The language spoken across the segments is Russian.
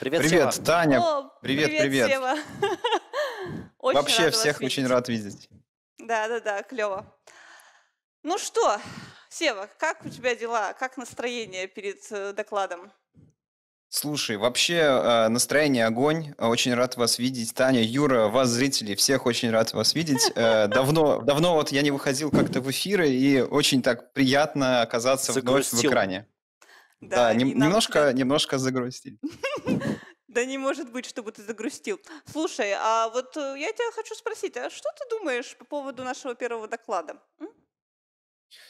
Привет, привет Сева. Таня. О, привет, привет. Сева. очень Вообще всех видеть. очень рад видеть. Да, да, да, клево. Ну что, Сева, как у тебя дела? Как настроение перед э, докладом? Слушай, вообще э, настроение огонь. Очень рад вас видеть. Таня, Юра, вас, зрители, всех очень рад вас видеть. Э, давно, давно вот я не выходил как-то в эфиры, и очень так приятно оказаться вновь в экране. Да, не, немножко, нам... немножко загрустили. Да не может быть, чтобы ты загрустил. Слушай, а вот э, я тебя хочу спросить, а что ты думаешь по поводу нашего первого доклада?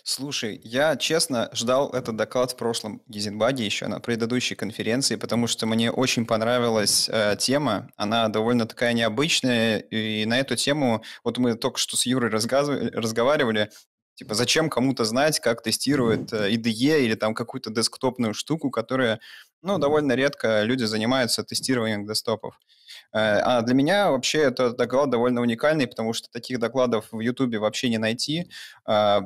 Слушай, я честно ждал этот доклад в прошлом Гизенбаге еще на предыдущей конференции, потому что мне очень понравилась э, тема. Она довольно такая необычная, и на эту тему вот мы только что с Юрой разговаривали, Типа, зачем кому-то знать, как тестирует э, IDE или там какую-то десктопную штуку, которая, ну, довольно редко люди занимаются тестированием десктопов. Э, а для меня вообще этот доклад довольно уникальный, потому что таких докладов в YouTube вообще не найти. А,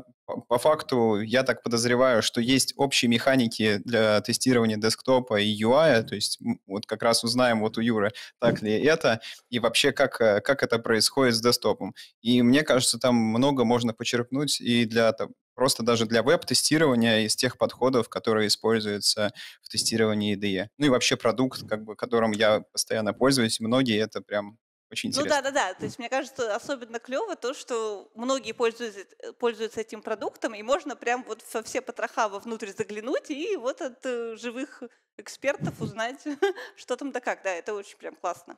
по факту я так подозреваю, что есть общие механики для тестирования десктопа и UI, то есть вот как раз узнаем вот у Юры, так ли это, и вообще как, э, как это происходит с десктопом. И мне кажется, там много можно почерпнуть и для просто даже для веб-тестирования из тех подходов, которые используются в тестировании IDE. Ну и вообще продукт, как бы, которым я постоянно пользуюсь, многие это прям очень ну интересно. Ну да, да, да. То есть мне кажется, особенно клево то, что многие пользуются, э, пользуются этим продуктом, и можно прям вот во все потроха вовнутрь заглянуть и вот от э, живых экспертов узнать, что там да как. Да, это очень прям классно.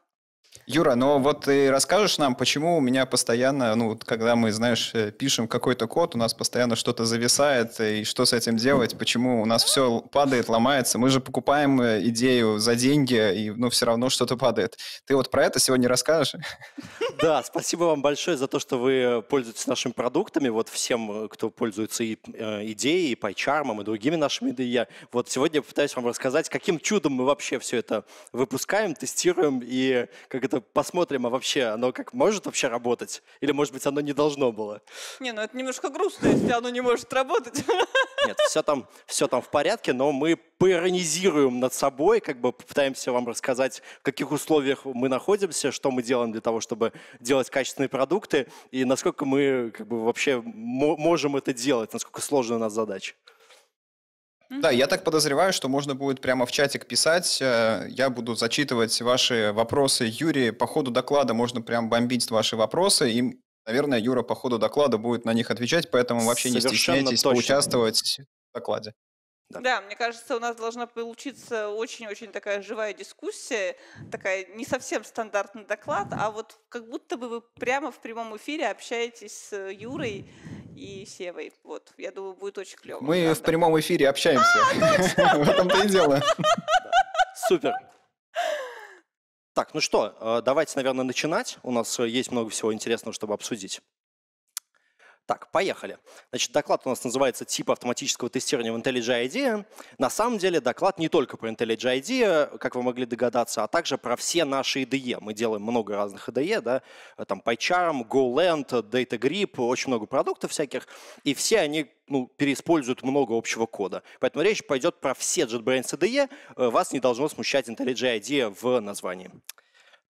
Юра, ну вот ты расскажешь нам, почему у меня постоянно, ну, вот когда мы, знаешь, э, пишем какой-то код, у нас постоянно что-то зависает, э, и что с этим делать, почему у нас все падает, ломается. Мы же покупаем э, идею за деньги, и, ну, все равно что-то падает. Ты вот про это сегодня расскажешь? Да, спасибо вам большое за то, что вы пользуетесь нашими продуктами, вот всем, кто пользуется и идеей, и PyCharm, и другими нашими идеями. Вот сегодня я пытаюсь вам рассказать, каким чудом мы вообще все это выпускаем, тестируем, и как это посмотрим, а вообще оно как может вообще работать? Или, может быть, оно не должно было? Не, ну это немножко грустно, если оно не может работать. Нет, все там, все там в порядке, но мы поиронизируем над собой, как бы пытаемся вам рассказать, в каких условиях мы находимся, что мы делаем для того, чтобы делать качественные продукты, и насколько мы как бы, вообще можем это делать, насколько сложна у нас задача. Да, я так подозреваю, что можно будет прямо в чатик писать. Э, я буду зачитывать ваши вопросы Юрий. По ходу доклада можно прям бомбить ваши вопросы. И, наверное, Юра по ходу доклада будет на них отвечать, поэтому вообще Совершенно не стесняйтесь точно. поучаствовать в докладе. Да. да, мне кажется, у нас должна получиться очень-очень такая живая дискуссия, такая не совсем стандартный доклад, а вот как будто бы вы прямо в прямом эфире общаетесь с Юрой и Севой. Вот, я думаю, будет очень клево. Мы правда. в прямом эфире общаемся. А, в этом-то и дело. Супер. Так, ну что, э, давайте, наверное, начинать. У нас э, есть много всего интересного, чтобы обсудить. Так, поехали. Значит, доклад у нас называется «Типы автоматического тестирования в IntelliJ IDEA». На самом деле доклад не только про IntelliJ IDEA, как вы могли догадаться, а также про все наши IDE. Мы делаем много разных IDE, да, там PyCharm, GoLand, DataGrip, очень много продуктов всяких, и все они ну, переиспользуют много общего кода. Поэтому речь пойдет про все JetBrains IDE, э, вас не должно смущать IntelliJ IDEA в названии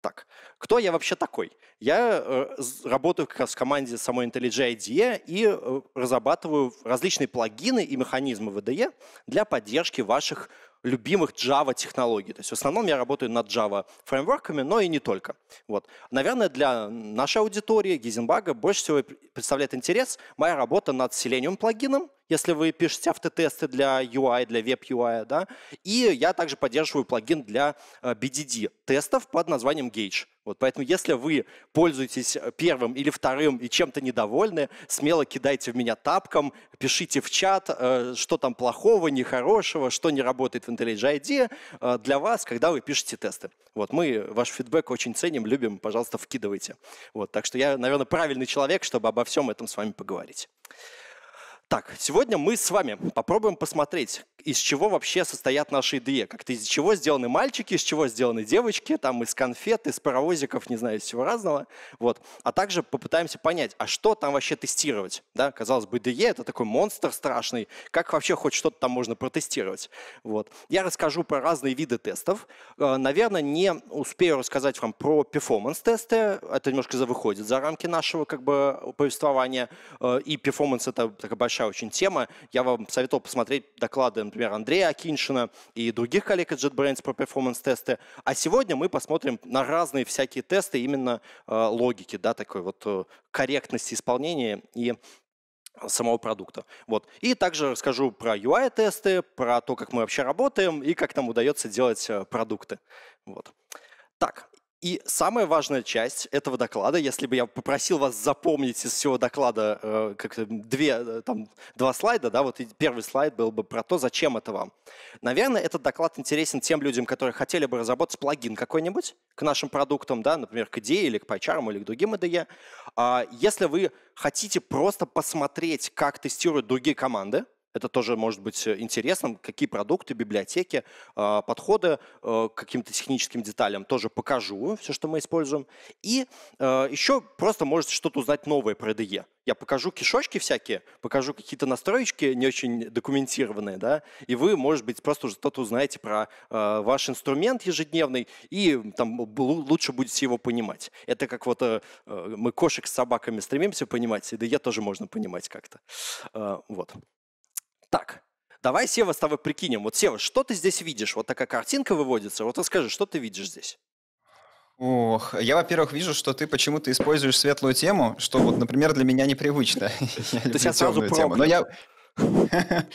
так. Кто я вообще такой? Я э, работаю как раз в команде самой IntelliJ IDE и э, разрабатываю различные плагины и механизмы в IDE для поддержки ваших любимых Java технологий. То есть в основном я работаю над Java фреймворками, но и не только. Вот. Наверное, для нашей аудитории Гизенбага больше всего представляет интерес моя работа над Selenium плагином если вы пишете автотесты для UI, для веб-UI, да, и я также поддерживаю плагин для э, BDD тестов под названием Gauge. Вот поэтому, если вы пользуетесь э, первым или вторым и чем-то недовольны, смело кидайте в меня тапком, пишите в чат, э, что там плохого, нехорошего, что не работает в IntelliJ ID для вас, когда вы пишете тесты. Вот мы ваш фидбэк очень ценим, любим, пожалуйста, вкидывайте. Вот, так что я, наверное, правильный человек, чтобы обо всем этом с вами поговорить. Так, сегодня мы с вами попробуем посмотреть, из чего вообще состоят наши ДЕ. Как-то из чего сделаны мальчики, из чего сделаны девочки, там из конфет, из паровозиков, не знаю, из всего разного. Вот. А также попытаемся понять, а что там вообще тестировать. Да? Казалось бы, ДЕ e — это такой монстр страшный. Как вообще хоть что-то там можно протестировать? Вот. Я расскажу про разные виды тестов. Э, Наверное, не успею рассказать вам про перформанс-тесты. Это немножко выходит за рамки нашего как бы повествования. Э, и перформанс — это такая большая большая очень тема. Я вам советовал посмотреть доклады, например, Андрея Акиншина и других коллег из JetBrains про перформанс-тесты. А сегодня мы посмотрим на разные всякие тесты именно э, логики, да, такой вот э, корректности исполнения и самого продукта. Вот. И также расскажу про UI-тесты, про то, как мы вообще работаем и как нам удается делать э, продукты. Вот. Так, и самая важная часть этого доклада, если бы я попросил вас запомнить из всего доклада э, как две, э, там, два слайда, да, вот первый слайд был бы про то, зачем это вам. Наверное, этот доклад интересен тем людям, которые хотели бы разработать плагин какой-нибудь к нашим продуктам, да, например, к IDE или к PyCharm или к другим IDE. А если вы хотите просто посмотреть, как тестируют другие команды, это тоже может быть э, интересным, какие продукты, библиотеки, а, подходы э, к каким-то техническим деталям тоже покажу, все, что мы используем. И э, еще просто можете что-то узнать новое про IDE. Я покажу кишочки всякие, покажу какие-то настроечки не очень документированные, да, и вы, может быть, просто что-то узнаете про ваш инструмент ежедневный, и там лучше будете его понимать. Это как вот мы кошек с собаками стремимся понимать, и да, я тоже можно понимать как-то. Вот. Так, давай, Сева, с тобой прикинем. Вот, Сева, что ты здесь видишь? Вот такая картинка выводится. Вот расскажи, что ты видишь здесь? Ох, я, во-первых, вижу, что ты почему-то используешь светлую тему, что вот, например, для меня непривычно. Я ты сейчас сразу тему. Но я,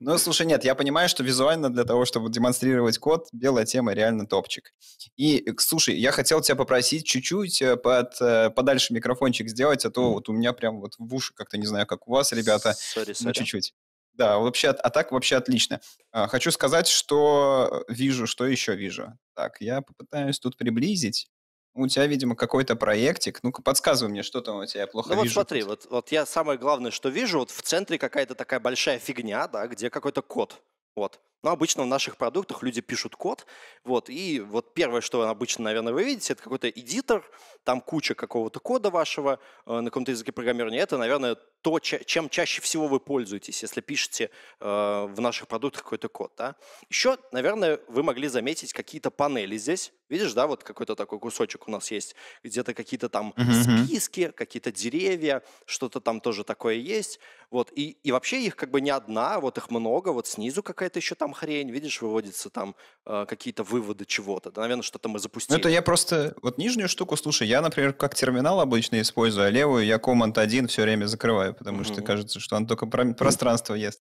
ну, слушай, нет, я понимаю, что визуально для того, чтобы демонстрировать код, белая тема реально топчик. И, э, слушай, я хотел тебя попросить чуть-чуть э, под, э, подальше микрофончик сделать, а то вот у меня прям вот в уши как-то, не знаю, как у вас, ребята, sorry, sorry. Ну, чуть-чуть. Да, вообще, а так вообще отлично. А, хочу сказать, что вижу, что еще вижу. Так, я попытаюсь тут приблизить. У тебя, видимо, какой-то проектик. Ну-ка, подсказывай мне, что там у тебя я плохо ну, вижу. Ну вот смотри, вот, вот я самое главное, что вижу, вот в центре какая-то такая большая фигня, да, где какой-то код. Вот. Но ну, обычно в наших продуктах люди пишут код, вот, и вот первое, что обычно, наверное, вы видите, это какой-то эдитор, там куча какого-то кода вашего э, на каком-то языке программирования. Это, наверное, то, чем чаще всего вы пользуетесь, если пишете э, в наших продуктах какой-то код. Да? Еще, наверное, вы могли заметить какие-то панели здесь. Видишь, да, вот какой-то такой кусочек у нас есть, где-то какие-то там mm-hmm. списки, какие-то деревья, что-то там тоже такое есть. Вот, и, и вообще их как бы не одна, вот их много, вот снизу какая-то еще там там хрень, видишь, выводится там э, какие-то выводы чего-то. Да, наверное, что-то мы запустили. Ну, это я просто... Вот нижнюю штуку, слушай, я, например, как терминал обычно использую, а левую я Command 1 все время закрываю, потому mm-hmm. что кажется, что он только про- пространство ест.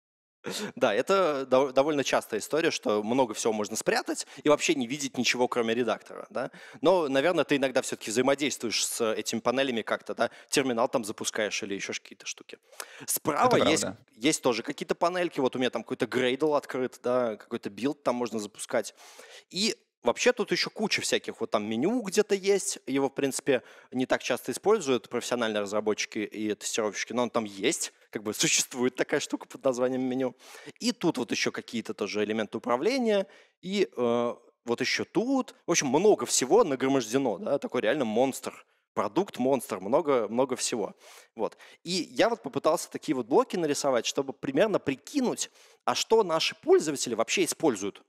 Да, это довольно частая история, что много всего можно спрятать и вообще не видеть ничего, кроме редактора. Да? Но, наверное, ты иногда все-таки взаимодействуешь с этими панелями как-то, да, терминал там запускаешь или еще какие-то штуки. Справа есть, есть тоже какие-то панельки, вот у меня там какой-то Gradle открыт, да, какой-то билд там можно запускать. И Вообще тут еще куча всяких, вот там меню где-то есть, его, в принципе, не так часто используют профессиональные разработчики и тестировщики, но он там есть, как бы существует такая штука под названием меню. И тут вот еще какие-то тоже элементы управления, и э, вот еще тут, в общем, много всего нагромождено, да, такой реально монстр, продукт монстр, много, много всего. Вот. И я вот попытался такие вот блоки нарисовать, чтобы примерно прикинуть, а что наши пользователи вообще используют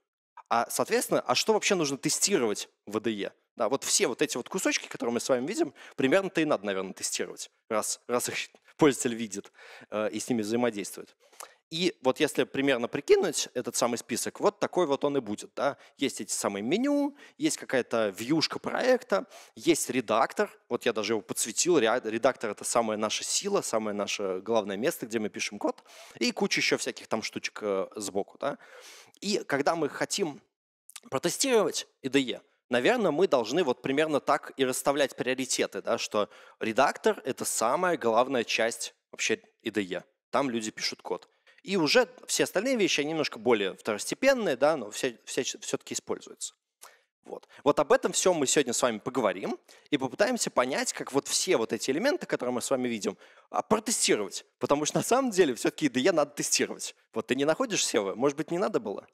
а, соответственно, а что вообще нужно тестировать в IDE? Да, вот все вот эти вот кусочки, которые мы с вами видим, примерно-то и надо, наверное, тестировать, раз, раз их пользователь видит э, и с ними взаимодействует. И вот если примерно прикинуть этот самый список, вот такой вот он и будет. Да? Есть эти самые меню, есть какая-то вьюшка проекта, есть редактор. Вот я даже его подсветил. Редактор — это самая наша сила, самое наше главное место, где мы пишем код. И куча еще всяких там штучек э, сбоку. Да? И когда мы хотим протестировать IDE, наверное, мы должны вот примерно так и расставлять приоритеты, да, что редактор — это самая главная часть вообще IDE. Там люди пишут код. И уже все остальные вещи, они немножко более второстепенные, да, но все, все, все-таки используются. Вот. вот об этом все мы сегодня с вами поговорим и попытаемся понять, как вот все вот эти элементы, которые мы с вами видим, а, протестировать. Потому что на самом деле все-таки IDE надо тестировать. Вот ты не находишь SEO, может быть, не надо было?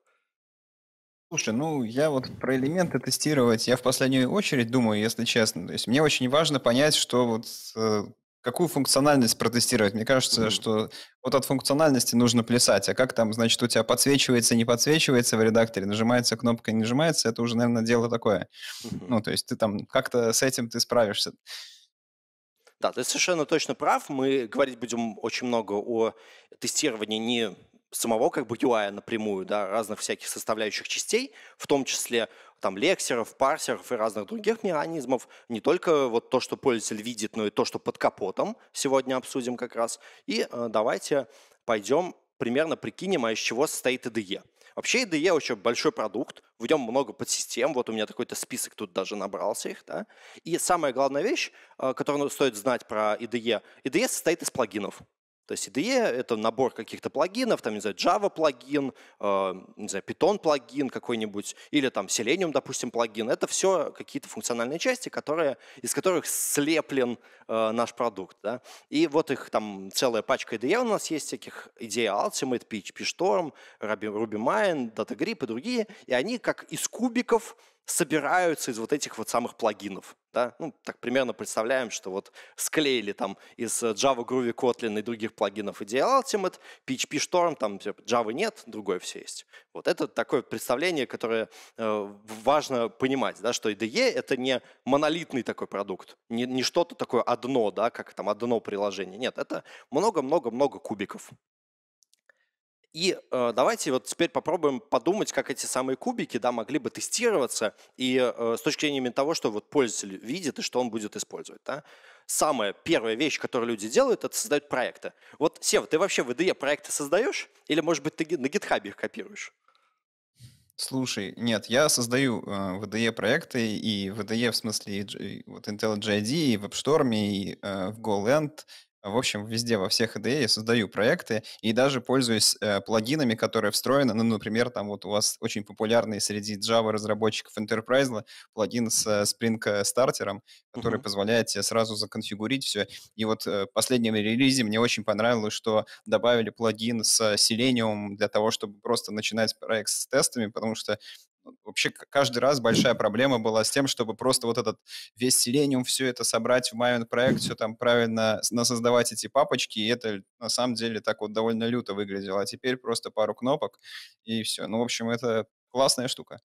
Слушай, ну я вот про элементы тестировать, я в последнюю очередь думаю, если честно. То есть мне очень важно понять, что вот э, какую функциональность протестировать? Мне кажется, mm-hmm. что вот от функциональности нужно плясать. А как там, значит, у тебя подсвечивается, не подсвечивается в редакторе, нажимается кнопка, не нажимается, это уже, наверное, дело такое. Mm-hmm. Ну, то есть ты там как-то с этим ты справишься. Да, ты совершенно точно прав. Мы говорить будем очень много о тестировании не самого как бы UI а напрямую, да, разных всяких составляющих частей, в том числе там лексеров, парсеров и разных других механизмов, не только вот то, что пользователь видит, но и то, что под капотом сегодня обсудим как раз. И э, давайте пойдем примерно прикинем, а из чего состоит IDE. Вообще IDE очень большой продукт, в нем много подсистем, вот у меня такой-то список тут даже набрался их. Да? И самая главная вещь, э, которую стоит знать про IDE, IDE состоит из плагинов. То есть IDE — это набор каких-то плагинов, там, не знаю, Java плагин, э, не знаю, Python плагин какой-нибудь, или там Selenium, допустим, плагин. Это все какие-то функциональные части, которые, из которых слеплен э, наш продукт. Да? И вот их там целая пачка IDE у нас есть, всяких IDE Ultimate, PHP Storm, RubyMine, DataGrip и другие. И они как из кубиков собираются из вот этих вот самых плагинов. Да? Ну, так примерно представляем, что вот склеили там из э, Java, Groovy, Kotlin и других плагинов IDEA Ultimate, PHP Storm, там типа Java нет, другое все есть. Вот это такое представление, которое э, важно понимать, да, что IDE — это не монолитный такой продукт, не, не что-то такое одно, да, как там одно приложение. Нет, это много-много-много кубиков. И э, давайте вот теперь попробуем подумать, как эти самые кубики да, могли бы тестироваться и э, с точки зрения того, что вот пользователь видит и что он будет использовать. Да? Самая первая вещь, которую люди делают, это создают проекты. Вот, Сев, ты вообще в IDE проекты создаешь? Или, может быть, ты на GitHub их копируешь? Слушай, нет, я создаю э, VDE проекты, и VDE в смысле и, вот IntelliJ ID, и в AppStorm, и э, в GoLand, в общем, везде, во всех IDE я создаю проекты и даже пользуюсь э, плагинами, которые встроены. Ну, например, там вот у вас очень популярный среди Java-разработчиков Enterprise плагин с э, Spring Starter, который mm-hmm. позволяет тебе сразу законфигурить все. И вот э, в последнем релизе мне очень понравилось, что добавили плагин с Selenium для того, чтобы просто начинать проект с тестами, потому что вообще каждый раз большая проблема была с тем, чтобы просто вот этот весь селениум, все это собрать в Maven проект, все там правильно создавать эти папочки, и это на самом деле так вот довольно люто выглядело. А теперь просто пару кнопок и все. Ну, в общем, это классная штука.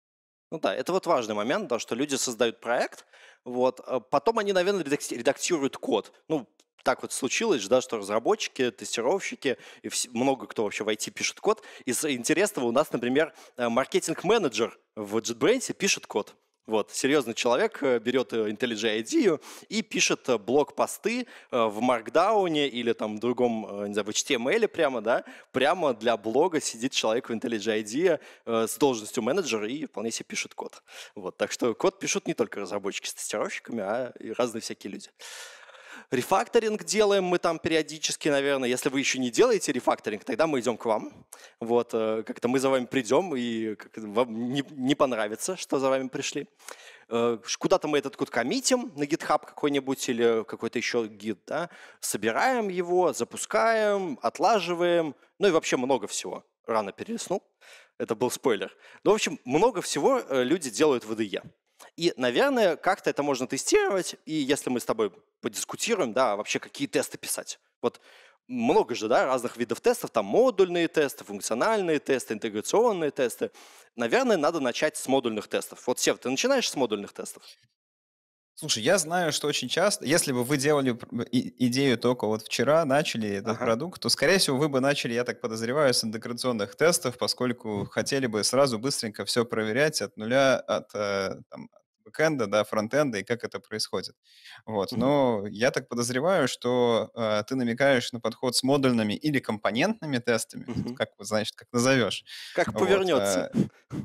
Ну да, это вот важный момент, да, что люди создают проект, вот, а потом они, наверное, редактируют код. Ну, так вот случилось, да, что разработчики, тестировщики, и вс- много кто вообще в IT пишет код. Из интересного у нас, например, э, маркетинг-менеджер в JetBrains пишет код. Вот, серьезный человек э, берет э, IntelliJ ID и пишет блог-посты в Markdown или там другом, не знаю, в HTML прямо, да, прямо для блога сидит человек в IntelliJ ID с должностью менеджера и вполне себе пишет код. Вот, так что код пишут не только разработчики с тестировщиками, а и разные всякие люди. Рефакторинг делаем мы там периодически, наверное. Если вы еще не делаете рефакторинг, тогда мы идем к вам. Вот, э, как-то мы за вами придем, и вам не, не понравится, что за вами пришли. Э, куда-то мы этот код коммитим на GitHub какой-нибудь или какой-то еще гид, да? собираем его, запускаем, отлаживаем, ну и вообще много всего. Рано перелистнул, это был спойлер. Ну, в общем, много всего э, люди делают в IDE. И, наверное, как-то это можно тестировать, и если мы с тобой подискутируем, да, а вообще какие тесты писать. Вот много же, да, разных видов тестов, там модульные тесты, функциональные тесты, интеграционные тесты. Наверное, надо начать с модульных тестов. Вот, Сев, ты начинаешь с модульных тестов? Слушай, я знаю, что очень часто, если бы вы делали идею только вот вчера, начали этот ага. продукт, то, скорее всего, вы бы начали, я так подозреваю, с интеграционных тестов, поскольку хотели бы сразу быстренько все проверять от нуля, от э, там, бэкэнда, да, фронтенда и как это происходит. Вот. Но я так подозреваю, что э, ты намекаешь на подход с модульными или компонентными тестами, как, значит, как назовешь. Как повернется. Вот, э,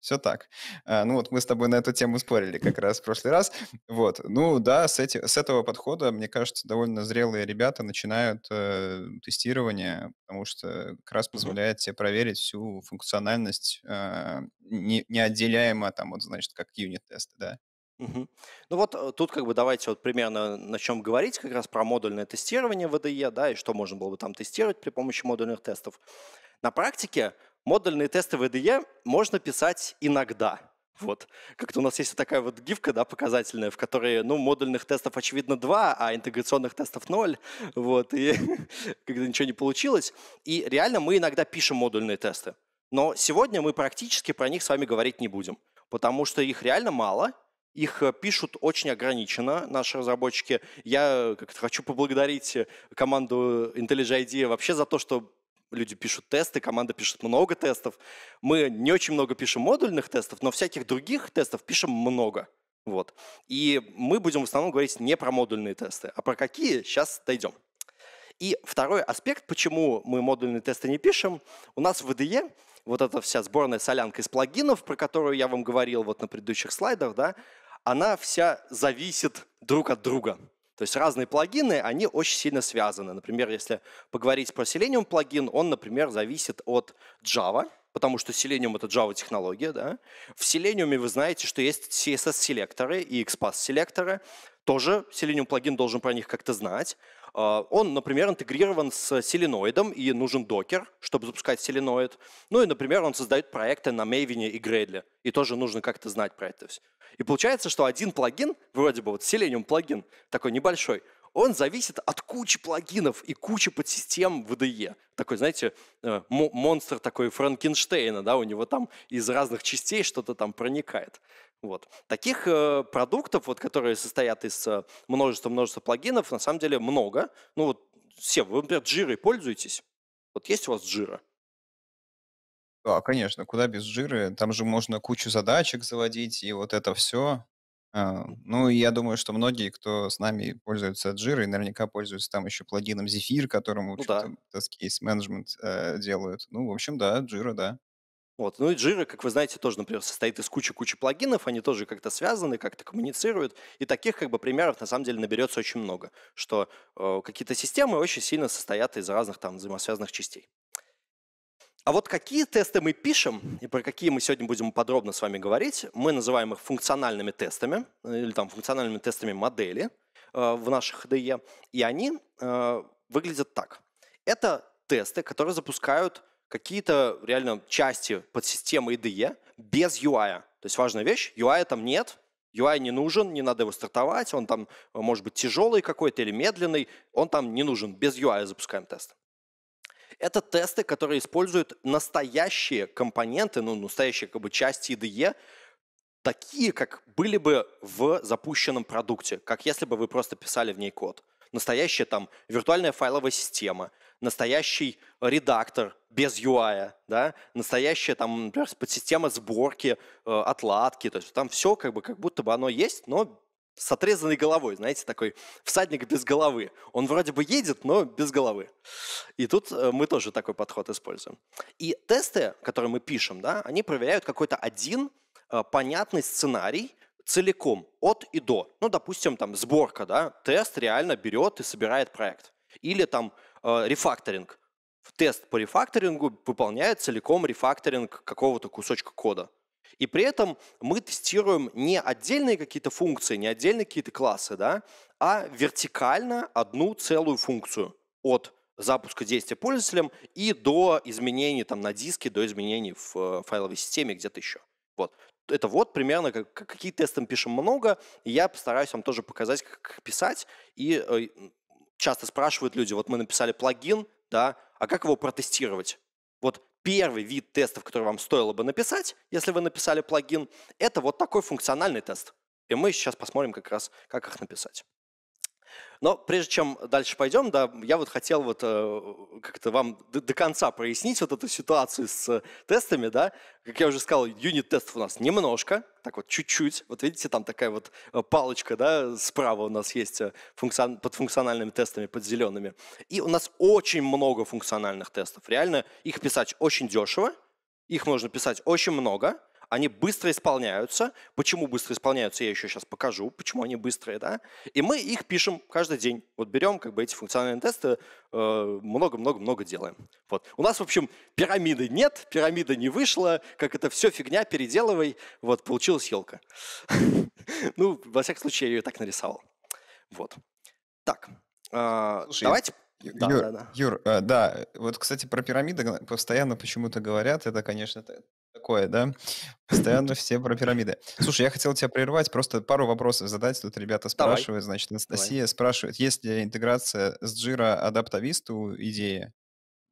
все так. А, ну вот мы с тобой на эту тему спорили как раз в прошлый раз. Вот. Ну да, с, эти, с этого подхода, мне кажется, довольно зрелые ребята начинают э, тестирование, потому что как раз позволяет тебе проверить всю функциональность э, не, неотделяемо там вот, значит, как юнит-тесты, да. Угу. Ну вот э, тут как бы давайте вот примерно на чем говорить как раз про модульное тестирование в VDE, да, и что можно было бы там тестировать при помощи модульных тестов. На практике Модульные тесты в IDE можно писать иногда. Вот. Как-то у нас есть вот такая вот гифка, да, показательная, в которой, ну, модульных тестов, очевидно, два, а интеграционных тестов ноль. Вот. И когда ничего не получилось. И реально мы иногда пишем модульные тесты. Но сегодня мы практически про них с вами говорить не будем, потому что их реально мало, их э, пишут очень ограниченно наши разработчики. Я э, как-то хочу поблагодарить э, команду IntelliJ IDEA вообще за то, что люди пишут тесты, команда пишет много тестов. Мы не очень много пишем модульных тестов, но всяких других тестов пишем много. Вот. И мы будем в основном говорить не про модульные тесты, а про какие сейчас дойдем. И второй аспект, почему мы модульные тесты не пишем, у нас в IDE вот эта вся сборная солянка из плагинов, про которую я вам говорил вот на предыдущих слайдах, да, она вся зависит друг от друга. То есть разные плагины, они очень сильно связаны. Например, если поговорить про Selenium плагин, он, например, зависит от Java, потому что Selenium — это Java-технология. Да? В Selenium вы знаете, что есть CSS-селекторы и XPath-селекторы. Тоже Selenium плагин должен про них как-то знать. А, он, например, интегрирован с соленоидом и нужен докер, чтобы запускать соленоид. Ну и, например, он создает проекты на Maven и Gradle, и тоже нужно как-то знать про это все. И получается, что один плагин, вроде бы вот Selenium плагин, такой небольшой, он зависит от кучи плагинов и кучи подсистем в IDE. Такой, знаете, э, монстр такой Франкенштейна, да, у него там из разных частей что-то там проникает. Вот. Таких э, продуктов, вот, которые состоят из э, множества-множества плагинов, на самом деле много. Ну вот, все, вы, например, джирой пользуетесь? Вот есть у вас жира? Да, конечно, куда без жира. Там же можно кучу задачек заводить, и вот это все. А, ну, я думаю, что многие, кто с нами пользуются Jira, и наверняка пользуются там еще плагином Zephyr, которому ну, да. Task Case Management э, делают. Ну, в общем, да, Jira, да. Вот. Ну и Jira, как вы знаете, тоже, например, состоит из кучи-кучи плагинов, они тоже как-то связаны, как-то коммуницируют, и таких как бы примеров на самом деле наберется очень много, что э, какие-то системы очень сильно состоят из разных там взаимосвязанных частей. А вот какие тесты мы пишем и про какие мы сегодня будем подробно с вами говорить, мы называем их функциональными тестами э, или там функциональными тестами модели э, в наших HDE. И они э, выглядят так. Это тесты, которые запускают какие-то реально части подсистемы IDE без UI. То есть важная вещь, UI там нет, UI не нужен, не надо его стартовать, он там может быть тяжелый какой-то или медленный, он там не нужен, без UI запускаем тест. Это тесты, которые используют настоящие компоненты, ну, настоящие как бы части IDE, такие, как были бы в запущенном продукте, как если бы вы просто писали в ней код. Настоящая там виртуальная файловая система, настоящий редактор без UI, да, настоящая там, например, подсистема сборки, э, отладки, то есть там все как бы как будто бы оно есть, но с отрезанной головой, знаете, такой всадник без головы. Он вроде бы едет, но без головы. И тут э, мы тоже такой подход используем. И тесты, которые мы пишем, да, они проверяют какой-то один э, понятный сценарий целиком, от и до. Ну, допустим, там сборка, да, тест реально берет и собирает проект. Или там э, рефакторинг. Тест по рефакторингу выполняет целиком рефакторинг какого-то кусочка кода. И при этом мы тестируем не отдельные какие-то функции, не отдельные какие-то классы, да, а вертикально одну целую функцию от запуска действия пользователем и до изменений там на диске, до изменений в э, файловой системе, где-то еще. Вот. Это вот примерно, как, какие тесты мы пишем много, и я постараюсь вам тоже показать, как писать. И э, часто спрашивают люди, вот мы написали плагин, да, а как его протестировать? Вот Первый вид тестов, который вам стоило бы написать, если вы написали плагин, это вот такой функциональный тест. И мы сейчас посмотрим как раз, как их написать. Но прежде чем дальше пойдем, да, я вот хотел вот э, как-то вам до, конца прояснить вот эту ситуацию с э, тестами, да. Как я уже сказал, юнит-тестов у нас немножко, так вот чуть-чуть. Вот видите, там такая вот э, палочка, да, справа у нас есть функцион... под функциональными тестами, под зелеными. И у нас очень много функциональных тестов. Реально их писать очень дешево, их можно писать очень много – они быстро исполняются. Почему быстро исполняются, я еще сейчас покажу, почему они быстрые, да. И мы их пишем каждый день. Вот берем как бы эти функциональные тесты, э, много-много-много э, делаем. Вот. У нас, в общем, пирамиды нет, пирамида не вышла, как это все фигня, переделывай. Вот, получилась елка. Ну, во всяком случае, я ее так нарисовал. Вот. Так, э, давайте... Юр, да, Юр, да, да. Юр, э, да, вот, кстати, про пирамиды постоянно почему-то говорят. Это, конечно, такое, да? Постоянно все про пирамиды. Слушай, я хотел тебя прервать, просто пару вопросов задать. Тут ребята спрашивают, Давай. значит, Анастасия Давай. спрашивает, есть ли интеграция с Jira адаптовисту идея?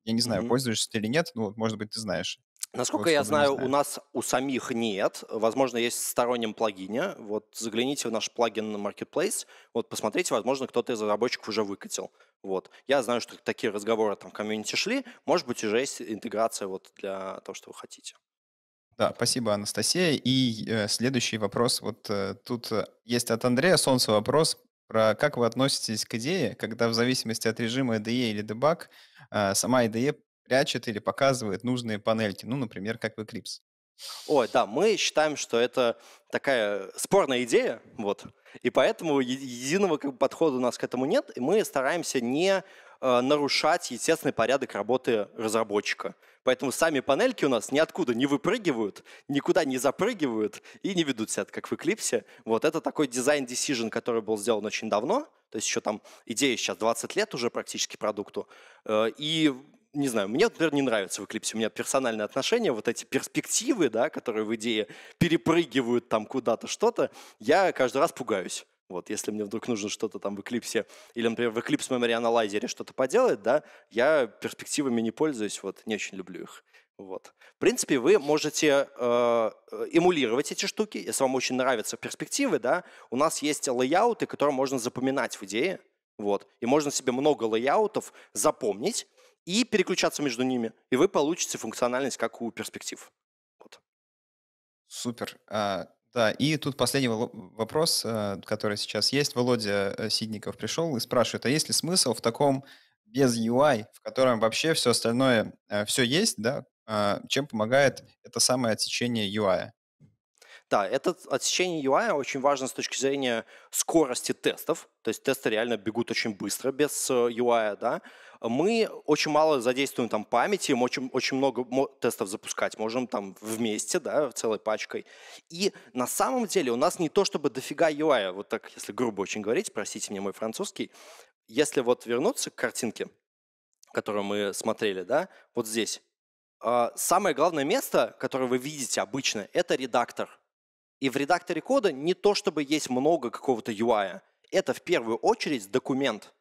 Я не знаю, mm-hmm. пользуешься ты или нет, ну, может быть, ты знаешь. Насколько вот, я знаю, знаю, у нас у самих нет. Возможно, есть в стороннем плагине. Вот загляните в наш плагин Marketplace, вот посмотрите, возможно, кто-то из разработчиков уже выкатил. Вот. Я знаю, что такие разговоры там в комьюнити шли. Может быть, уже есть интеграция вот для того, что вы хотите. Да, спасибо, Анастасия. И э, следующий вопрос. Вот э, тут э, есть от Андрея Солнца вопрос про как вы относитесь к идее, когда в зависимости от режима IDE или дебаг э, сама IDE прячет или показывает нужные панельки, ну, например, как в Eclipse. Ой, да, мы считаем, что это такая спорная идея, вот, и поэтому единого как бы, подхода у нас к этому нет, и мы стараемся не э, нарушать естественный порядок работы разработчика. Поэтому сами панельки у нас ниоткуда не выпрыгивают, никуда не запрыгивают и не ведут себя, как в Eclipse. Вот это такой дизайн-decision, который был сделан очень давно. То есть еще там идея сейчас 20 лет уже практически продукту. Э, и не знаю, мне, например, не нравится в Eclipse. У меня персональные отношения, вот эти перспективы, да, которые в идее перепрыгивают там куда-то что-то, я каждый раз пугаюсь. Вот, если мне вдруг нужно что-то там в Eclipse, или, например, в Eclipse Memory Analyzer что-то поделать, да, я перспективами не пользуюсь, вот, не очень люблю их. Вот. В принципе, вы можете э, э, эмулировать эти штуки, если вам очень нравятся перспективы, да, у нас есть лейауты, которые можно запоминать в идее, вот, и можно себе много лейаутов запомнить и переключаться между ними, и вы получите функциональность, как у перспектив. Вот. Супер. А да, и тут последний вопрос, э, который сейчас есть. Володя э, Сидников пришел и спрашивает, а есть ли смысл в таком без UI, в котором вообще все остальное, э, все есть, да, а, чем помогает это самое отсечение UI? Да, это отсечение UI очень важно с точки зрения скорости тестов. То есть тесты реально бегут очень быстро без э, UI, да. Мы очень мало задействуем там памяти, мы очень, очень много тестов запускать можем там вместе, да, целой пачкой. И на самом деле у нас не то чтобы дофига UI, вот так, если грубо очень говорить, простите мне мой французский, если вот вернуться к картинке, которую мы смотрели, да, вот здесь, а, самое главное место, которое вы видите обычно, это редактор. И в редакторе кода не то чтобы есть много какого-то UI. Это в первую очередь документ.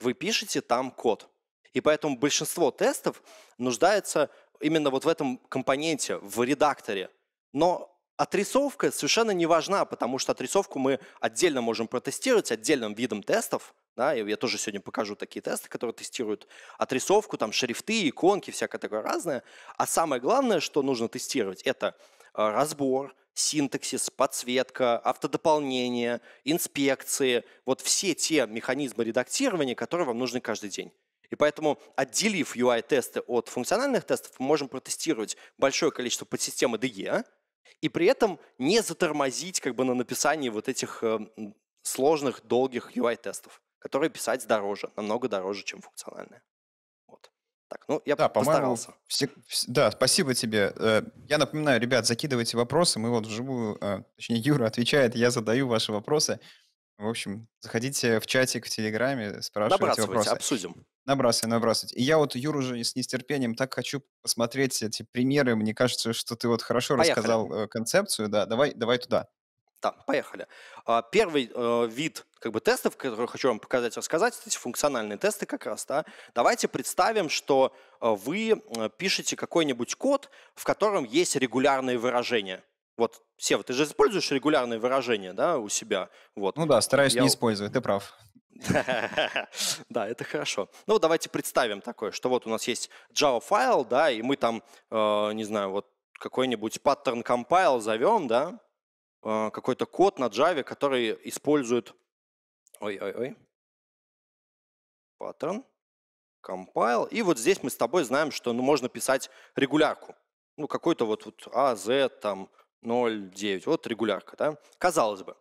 Вы пишете там код. И поэтому большинство тестов нуждается именно вот в этом компоненте, в редакторе. Но отрисовка совершенно не важна, потому что отрисовку мы отдельно можем протестировать, отдельным видом тестов. Да, я тоже сегодня покажу такие тесты, которые тестируют отрисовку, там шрифты, иконки, всякое такое разное. А самое главное, что нужно тестировать, это а, разбор, синтаксис, подсветка, автодополнение, инспекции, вот все те механизмы редактирования, которые вам нужны каждый день. И поэтому, отделив UI-тесты от функциональных тестов, мы можем протестировать большое количество подсистем IDE и при этом не затормозить как бы на написании вот этих э, сложных, долгих UI-тестов, которые писать дороже, намного дороже, чем функциональные. Так, ну я да, постарался. Все, да, спасибо тебе. Э, я напоминаю, ребят, закидывайте вопросы, мы вот вживую, э, точнее Юра отвечает, я задаю ваши вопросы. В общем, заходите в чатик в Телеграме, спрашивайте вопросы. обсудим. Набрасывай, набрасывай. И я вот, Юра, уже с нетерпением так хочу посмотреть эти примеры. Мне кажется, что ты вот хорошо Поехали. рассказал э, концепцию. Да, давай, давай туда. Да, поехали. А, первый э, вид как бы, тестов, которые хочу вам показать, рассказать, это эти функциональные тесты как раз. Да? Давайте представим, что э, вы э, пишете какой-нибудь код, в котором есть регулярные выражения. Вот, Сева, ты же используешь регулярные выражения да, у себя? Вот. Ну да, стараюсь Я... не использовать, ты прав. Да, это хорошо. Ну, давайте представим такое, что вот у нас есть Java-файл, да, и мы там, не знаю, вот какой-нибудь паттерн compile зовем, да, а, какой-то код на Java, который использует... Ой-ой-ой. Паттерн. Compile. И вот здесь мы с тобой знаем, что ну, можно писать регулярку. Ну, какой-то вот, вот A, Z, там, 0,9. Вот регулярка, да? Казалось бы.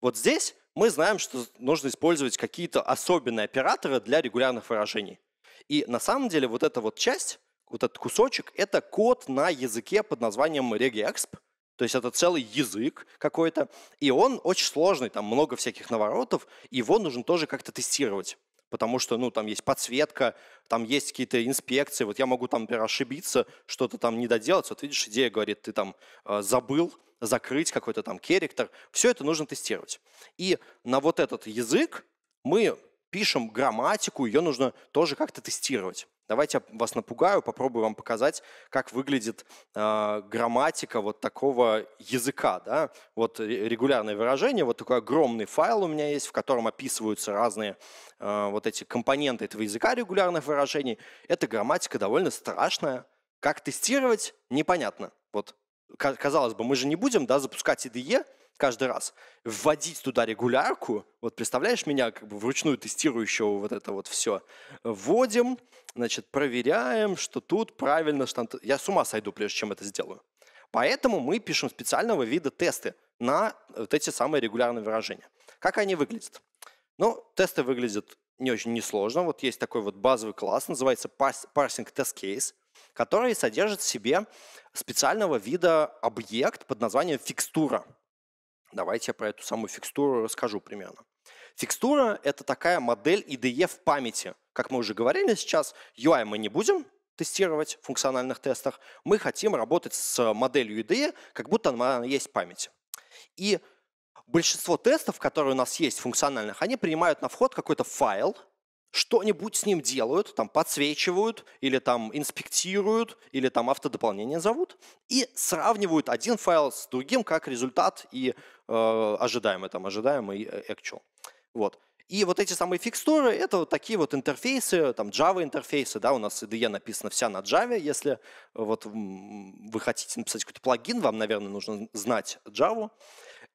Вот здесь мы знаем, что нужно использовать какие-то особенные операторы для регулярных выражений. И на самом деле вот эта вот часть, вот этот кусочек, это код на языке под названием regexp – то есть это целый язык какой-то, и он очень сложный, там много всяких наворотов, его нужно тоже как-то тестировать. Потому что, ну, там есть подсветка, там есть какие-то инспекции. Вот я могу там, например, ошибиться, что-то там не доделать. Вот видишь, идея говорит, ты там э, забыл закрыть какой-то там керектор. Все это нужно тестировать. И на вот этот язык мы пишем грамматику, ее нужно тоже как-то тестировать. Давайте я вас напугаю, попробую вам показать, как выглядит э, грамматика вот такого языка. Да? Вот регулярное выражение, вот такой огромный файл у меня есть, в котором описываются разные э, вот эти компоненты этого языка регулярных выражений. Эта грамматика довольно страшная. Как тестировать, непонятно. Вот, казалось бы, мы же не будем да, запускать IDE, каждый раз. Вводить туда регулярку, вот представляешь меня, как бы вручную тестирующего вот это вот все. Вводим, значит, проверяем, что тут правильно, что Я с ума сойду, прежде чем это сделаю. Поэтому мы пишем специального вида тесты на вот эти самые регулярные выражения. Как они выглядят? Ну, тесты выглядят не очень несложно. Вот есть такой вот базовый класс, называется parsing test case, который содержит в себе специального вида объект под названием фикстура. Давайте я про эту самую фикстуру расскажу примерно. Фикстура – это такая модель IDE в памяти. Как мы уже говорили сейчас, UI мы не будем тестировать в функциональных тестах. Мы хотим работать с моделью IDE, как будто она есть в памяти. И большинство тестов, которые у нас есть функциональных, они принимают на вход какой-то файл, что-нибудь с ним делают, там подсвечивают, или там инспектируют, или там автодополнение зовут, и сравнивают один файл с другим как результат, и Э, ожидаемый, там, ожидаемый actual. Э, вот. И вот эти самые фикстуры – это вот такие вот интерфейсы, там Java интерфейсы, да, у нас IDE написана вся на Java. Если вот вы хотите написать какой-то плагин, вам, наверное, нужно знать Java.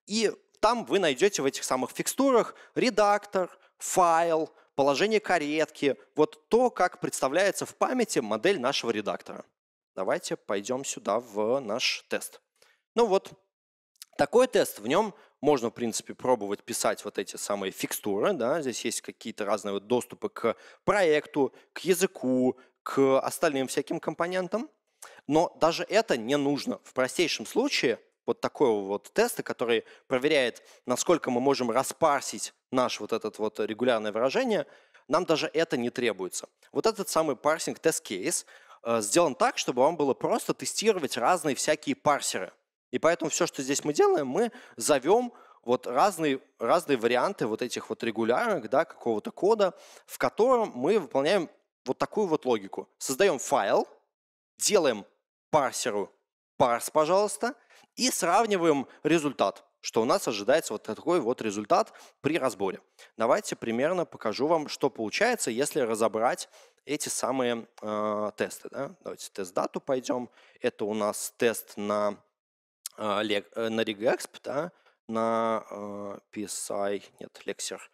И там вы найдете в этих самых фикстурах редактор, файл, положение каретки, вот то, как представляется в памяти модель нашего редактора. Давайте пойдем сюда в наш тест. Ну вот, такой тест, в нем можно, в принципе, пробовать писать вот эти самые фикстуры, да, здесь есть какие-то разные вот доступы к проекту, к языку, к остальным всяким компонентам, но даже это не нужно. В простейшем случае вот такого вот теста, который проверяет, насколько мы можем распарсить наш вот этот вот регулярное выражение, нам даже это не требуется. Вот этот самый парсинг тест-кейс э, сделан так, чтобы вам было просто тестировать разные всякие парсеры – и поэтому все, что здесь мы делаем, мы зовем вот разные, разные варианты вот этих вот регулярных, да, какого-то кода, в котором мы выполняем вот такую вот логику. Создаем файл, делаем парсеру парс, пожалуйста, и сравниваем результат, что у нас ожидается вот такой вот результат при разборе. Давайте примерно покажу вам, что получается, если разобрать эти самые э, тесты. Да? Давайте тест-дату пойдем. Это у нас тест на а, э, на регэксп, да, на э, а, PSI, нет, лексер,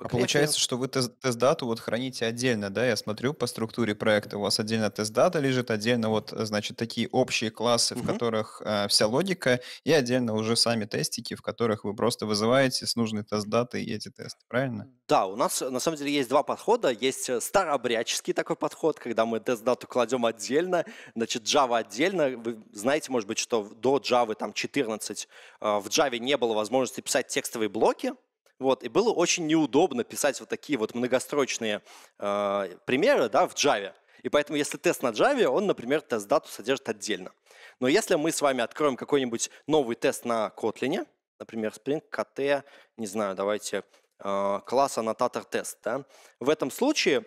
а получается, что вы тест-дату вот храните отдельно, да? Я смотрю по структуре проекта, у вас отдельно тест-дата лежит, отдельно вот, э, значит, такие общие классы, в угу. которых э, вся логика, и отдельно уже сами тестики, в которых вы просто вызываете с нужной тест-датой эти тесты, правильно? Да, у нас э, на самом деле есть два подхода. Есть э, старообрядческий такой подход, когда мы тест-дату кладем отдельно, значит, Java отдельно. Вы знаете, может быть, что до Java там 14 э, в Java не было возможности писать текстовые блоки, вот, и было очень неудобно писать вот такие вот многострочные э, примеры да, в Java. И поэтому, если тест на Java, он, например, тест-дату содержит отдельно. Но если мы с вами откроем какой-нибудь новый тест на Kotlin, например, Spring KT, не знаю, давайте э, класс аннотатор тест. Да? В этом случае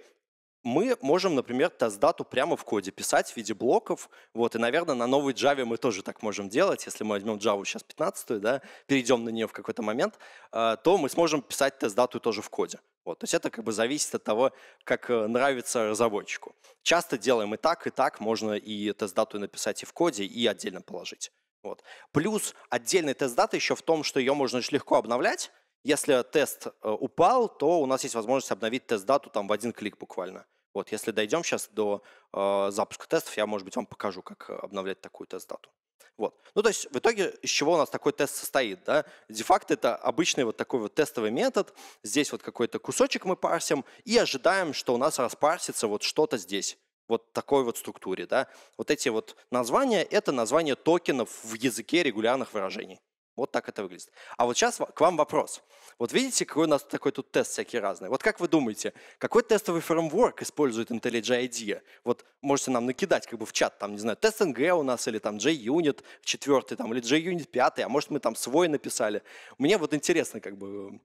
мы можем, например, тест-дату прямо в коде писать в виде блоков. Вот, и, наверное, на новой Java мы тоже так можем делать. Если мы возьмем Java сейчас 15, да, перейдем на нее в какой-то момент, а, то мы сможем писать тест-дату тоже в коде. Вот, то есть это как бы зависит от того, как э, нравится разработчику. Часто делаем и так, и так. Можно и тест-дату написать и в коде, и отдельно положить. Вот. Плюс отдельная тест-дата еще в том, что ее можно очень легко обновлять. Если тест э, упал, то у нас есть возможность обновить тест-дату там в один клик буквально. Вот, если дойдем сейчас до э, запуска тестов, я, может быть, вам покажу, как э, обновлять такую тест-дату. Вот. Ну, то есть, в итоге, из чего у нас такой тест состоит, да? Дефакт это обычный вот такой вот тестовый метод. Здесь вот какой-то кусочек мы парсим и ожидаем, что у нас распарсится вот что-то здесь вот такой вот структуре, да. Вот эти вот названия – это названия токенов в языке регулярных выражений. Вот так это выглядит. А вот сейчас к вам вопрос. Вот видите, какой у нас такой тут тест всякий разный. Вот как вы думаете, какой тестовый фреймворк использует IntelliJ IDEA? Вот можете нам накидать как бы в чат, там, не знаю, TestNG у нас или там JUnit 4, там, или JUnit 5, а может мы там свой написали. Мне вот интересно, как бы,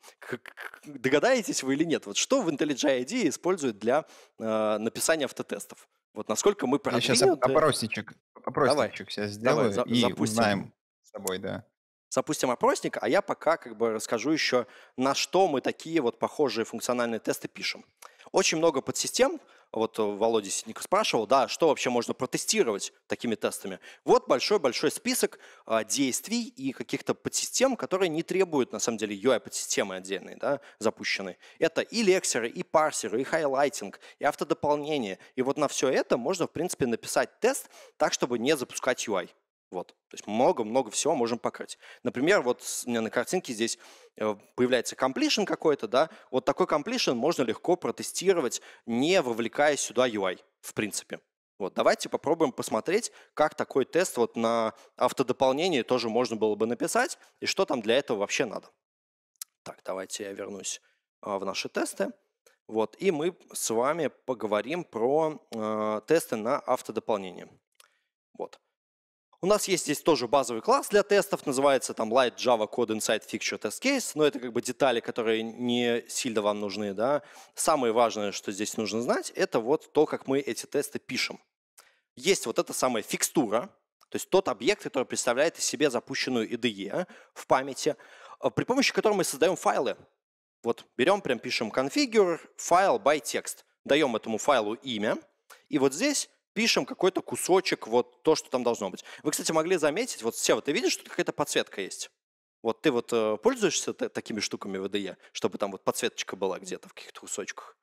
догадаетесь вы или нет, вот что в IntelliJ IDEA использует для э, написания автотестов? Вот насколько мы продвинуты... Я сейчас опросничек, опросничек Давай. сейчас сделаю Давай, за, и запустим. узнаем с тобой, да запустим опросник, а я пока как бы расскажу еще, на что мы такие вот похожие функциональные тесты пишем. Очень много подсистем, вот э, Володя Ситников спрашивал, да, что вообще можно протестировать такими тестами. Вот большой-большой список а, действий и каких-то подсистем, которые не требуют, на самом деле, UI-подсистемы отдельные, да, запущенные. Это и лексеры, и парсеры, и хайлайтинг, и автодополнение. И вот на все это можно, в принципе, написать тест так, чтобы не запускать UI. Вот. То есть много-много всего можем покрыть. Например, вот у меня на картинке здесь э, появляется completion какой-то, да, вот такой completion можно легко протестировать, не вовлекая сюда UI, в принципе. Вот, давайте попробуем посмотреть, как такой тест вот на автодополнение тоже можно было бы написать, и что там для этого вообще надо. Так, давайте я вернусь а, в наши тесты. Вот, и мы с вами поговорим про э, тесты на автодополнение. Вот. У нас есть здесь тоже базовый класс для тестов, называется там Light Java Code Inside Fixture Test Case, но это как бы детали, которые не сильно вам нужны. Да? Самое важное, что здесь нужно знать, это вот то, как мы эти тесты пишем. Есть вот эта самая фикстура, то есть тот объект, который представляет из себя запущенную IDE в памяти, э, при помощи которого мы создаем файлы. Вот берем, прям пишем configure файл by text, даем этому файлу имя, и вот здесь пишем какой-то кусочек, вот то, что там должно быть. Вы, кстати, могли заметить, вот, Сева, ты видишь, что какая-то подсветка есть? Вот ты вот э, пользуешься такими штуками в IDE, чтобы там вот подсветочка была где-то в каких-то кусочках?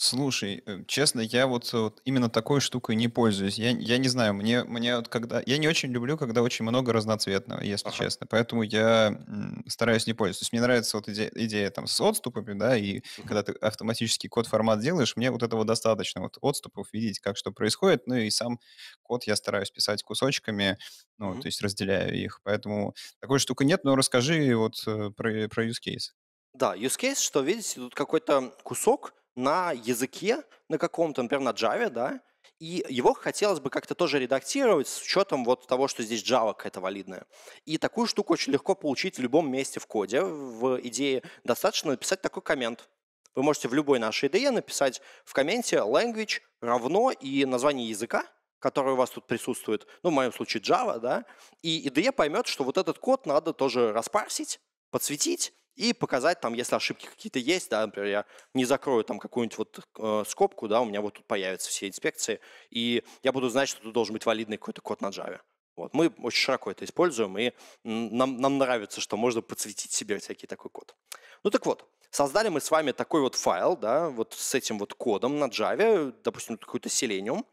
Слушай, э, честно, я вот, э, вот именно такой штукой не пользуюсь. Я, я не знаю, мне, мне вот когда... Я не очень люблю, когда очень много разноцветного, если ага. честно. Поэтому я стараюсь не пользоваться. То есть мне нравится вот идея, идея там с отступами, да, и ага. когда ты автоматический код-формат делаешь, мне вот этого достаточно. Вот отступов видеть, как что происходит. Ну и сам код я стараюсь писать кусочками, ну, ага. то есть разделяю их. Поэтому такой штуки нет, но расскажи вот э, про, про use case. Да, use case, что, видите, тут какой-то кусок, на языке, на каком-то, например, на Java, да, и его хотелось бы как-то тоже редактировать с учетом вот того, что здесь Java какая-то валидная. И такую штуку очень легко получить в любом месте в коде, в идее. Достаточно написать такой коммент. Вы можете в любой нашей IDE написать в комменте language равно и название языка, который у вас тут присутствует, ну, в моем случае Java, да, и IDE поймет, что вот этот код надо тоже распарсить, подсветить, и показать там, если ошибки какие-то есть, да, например, я не закрою там какую-нибудь вот э, скобку, да, у меня вот тут появятся все инспекции, и я буду знать, что тут должен быть валидный какой-то код на Java. Вот. Мы очень широко это используем, и нам, нам нравится, что можно подсветить себе всякий такой код. Ну так вот, создали мы с вами такой вот файл, да, вот с этим вот кодом на Java, допустим, какой-то Selenium,